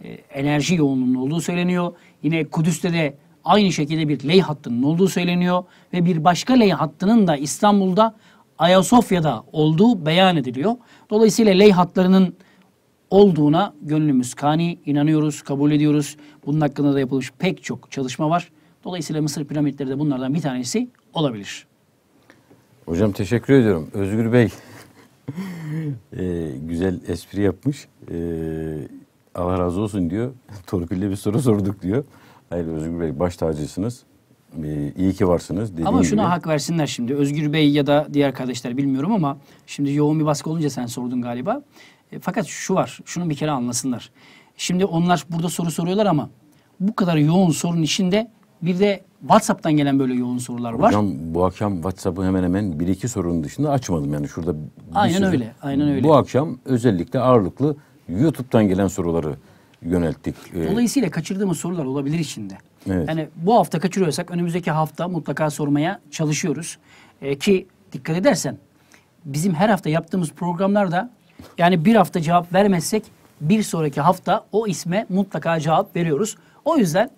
e, enerji yoğunluğunun olduğu söyleniyor. Yine Kudüs'te de aynı şekilde bir ley hattının olduğu söyleniyor ve bir başka ley hattının da İstanbul'da Ayasofya'da olduğu beyan ediliyor. Dolayısıyla ley hatlarının olduğuna gönlümüz kani, inanıyoruz, kabul ediyoruz. Bunun hakkında da yapılmış pek çok çalışma var. Dolayısıyla Mısır piramitleri de bunlardan bir tanesi olabilir. Hocam teşekkür ediyorum. Özgür Bey e, güzel espri yapmış. E, Allah razı olsun diyor. Torpille bir soru sorduk diyor. Hayır Özgür Bey baş tacısınız. Ee, iyi ki varsınız. ama şuna gibi. hak versinler şimdi. Özgür Bey ya da diğer kardeşler bilmiyorum ama şimdi yoğun bir baskı olunca sen sordun galiba. E, fakat şu var. Şunu bir kere anlasınlar. Şimdi onlar burada soru soruyorlar ama bu kadar yoğun sorun içinde bir de WhatsApp'tan gelen böyle yoğun sorular var. Hocam bu akşam WhatsApp'ı hemen hemen bir iki sorunun dışında açmadım yani şurada. aynen sürü, öyle, aynen öyle. Bu akşam özellikle ağırlıklı YouTube'dan gelen soruları yönelttik. Ee, Dolayısıyla kaçırdığımız sorular olabilir içinde. Evet. Yani bu hafta kaçırıyorsak önümüzdeki hafta mutlaka sormaya çalışıyoruz. Ee, ki dikkat edersen bizim her hafta yaptığımız programlarda yani bir hafta cevap vermezsek bir sonraki hafta o isme mutlaka cevap veriyoruz. O yüzden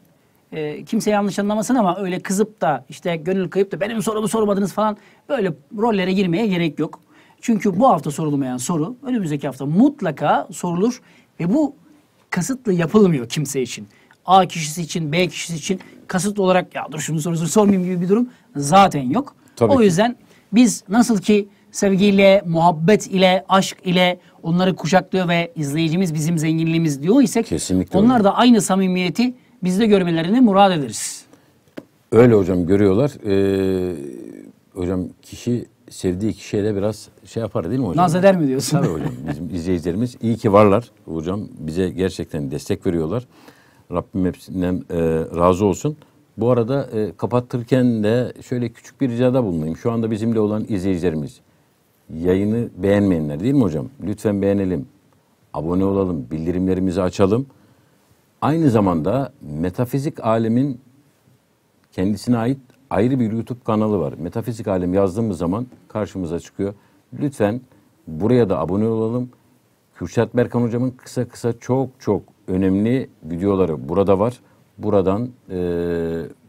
e, kimse yanlış anlamasın ama öyle kızıp da işte gönül kayıp da benim sorumu sormadınız falan böyle rollere girmeye gerek yok. Çünkü bu hafta sorulmayan soru önümüzdeki hafta mutlaka sorulur ve bu kasıtlı yapılmıyor kimse için. A kişisi için, B kişisi için kasıtlı olarak ya dur şunu sorusunu sormayayım gibi bir durum zaten yok. Tabii o ki. yüzden biz nasıl ki sevgiyle, muhabbet ile, aşk ile onları kuşaklıyor ve izleyicimiz bizim zenginliğimiz diyor isek Kesinlikle onlar öyle. da aynı samimiyeti biz de görmelerini murad ederiz. Öyle hocam görüyorlar. Ee, hocam kişi sevdiği kişiyle biraz şey yapar değil mi hocam? Naz eder mi diyorsun? Tabii hocam bizim izleyicilerimiz iyi ki varlar hocam. Bize gerçekten destek veriyorlar. Rabbim hepsinden e, razı olsun. Bu arada e, kapatırken de şöyle küçük bir ricada bulunayım. Şu anda bizimle olan izleyicilerimiz yayını beğenmeyenler değil mi hocam? Lütfen beğenelim, abone olalım, bildirimlerimizi açalım aynı zamanda metafizik alemin kendisine ait ayrı bir YouTube kanalı var. Metafizik alem yazdığımız zaman karşımıza çıkıyor. Lütfen buraya da abone olalım. Kürşat Berkan hocamın kısa kısa çok çok önemli videoları burada var. Buradan e,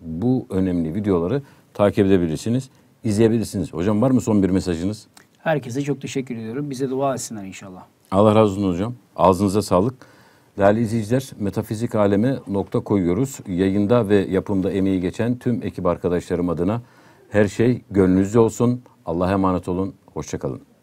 bu önemli videoları takip edebilirsiniz, izleyebilirsiniz. Hocam var mı son bir mesajınız? Herkese çok teşekkür ediyorum. Bize dua etsinler inşallah. Allah razı olsun hocam. Ağzınıza sağlık. Değerli izleyiciler, metafizik aleme nokta koyuyoruz. Yayında ve yapımda emeği geçen tüm ekip arkadaşlarım adına her şey gönlünüzde olsun. Allah'a emanet olun. Hoşçakalın.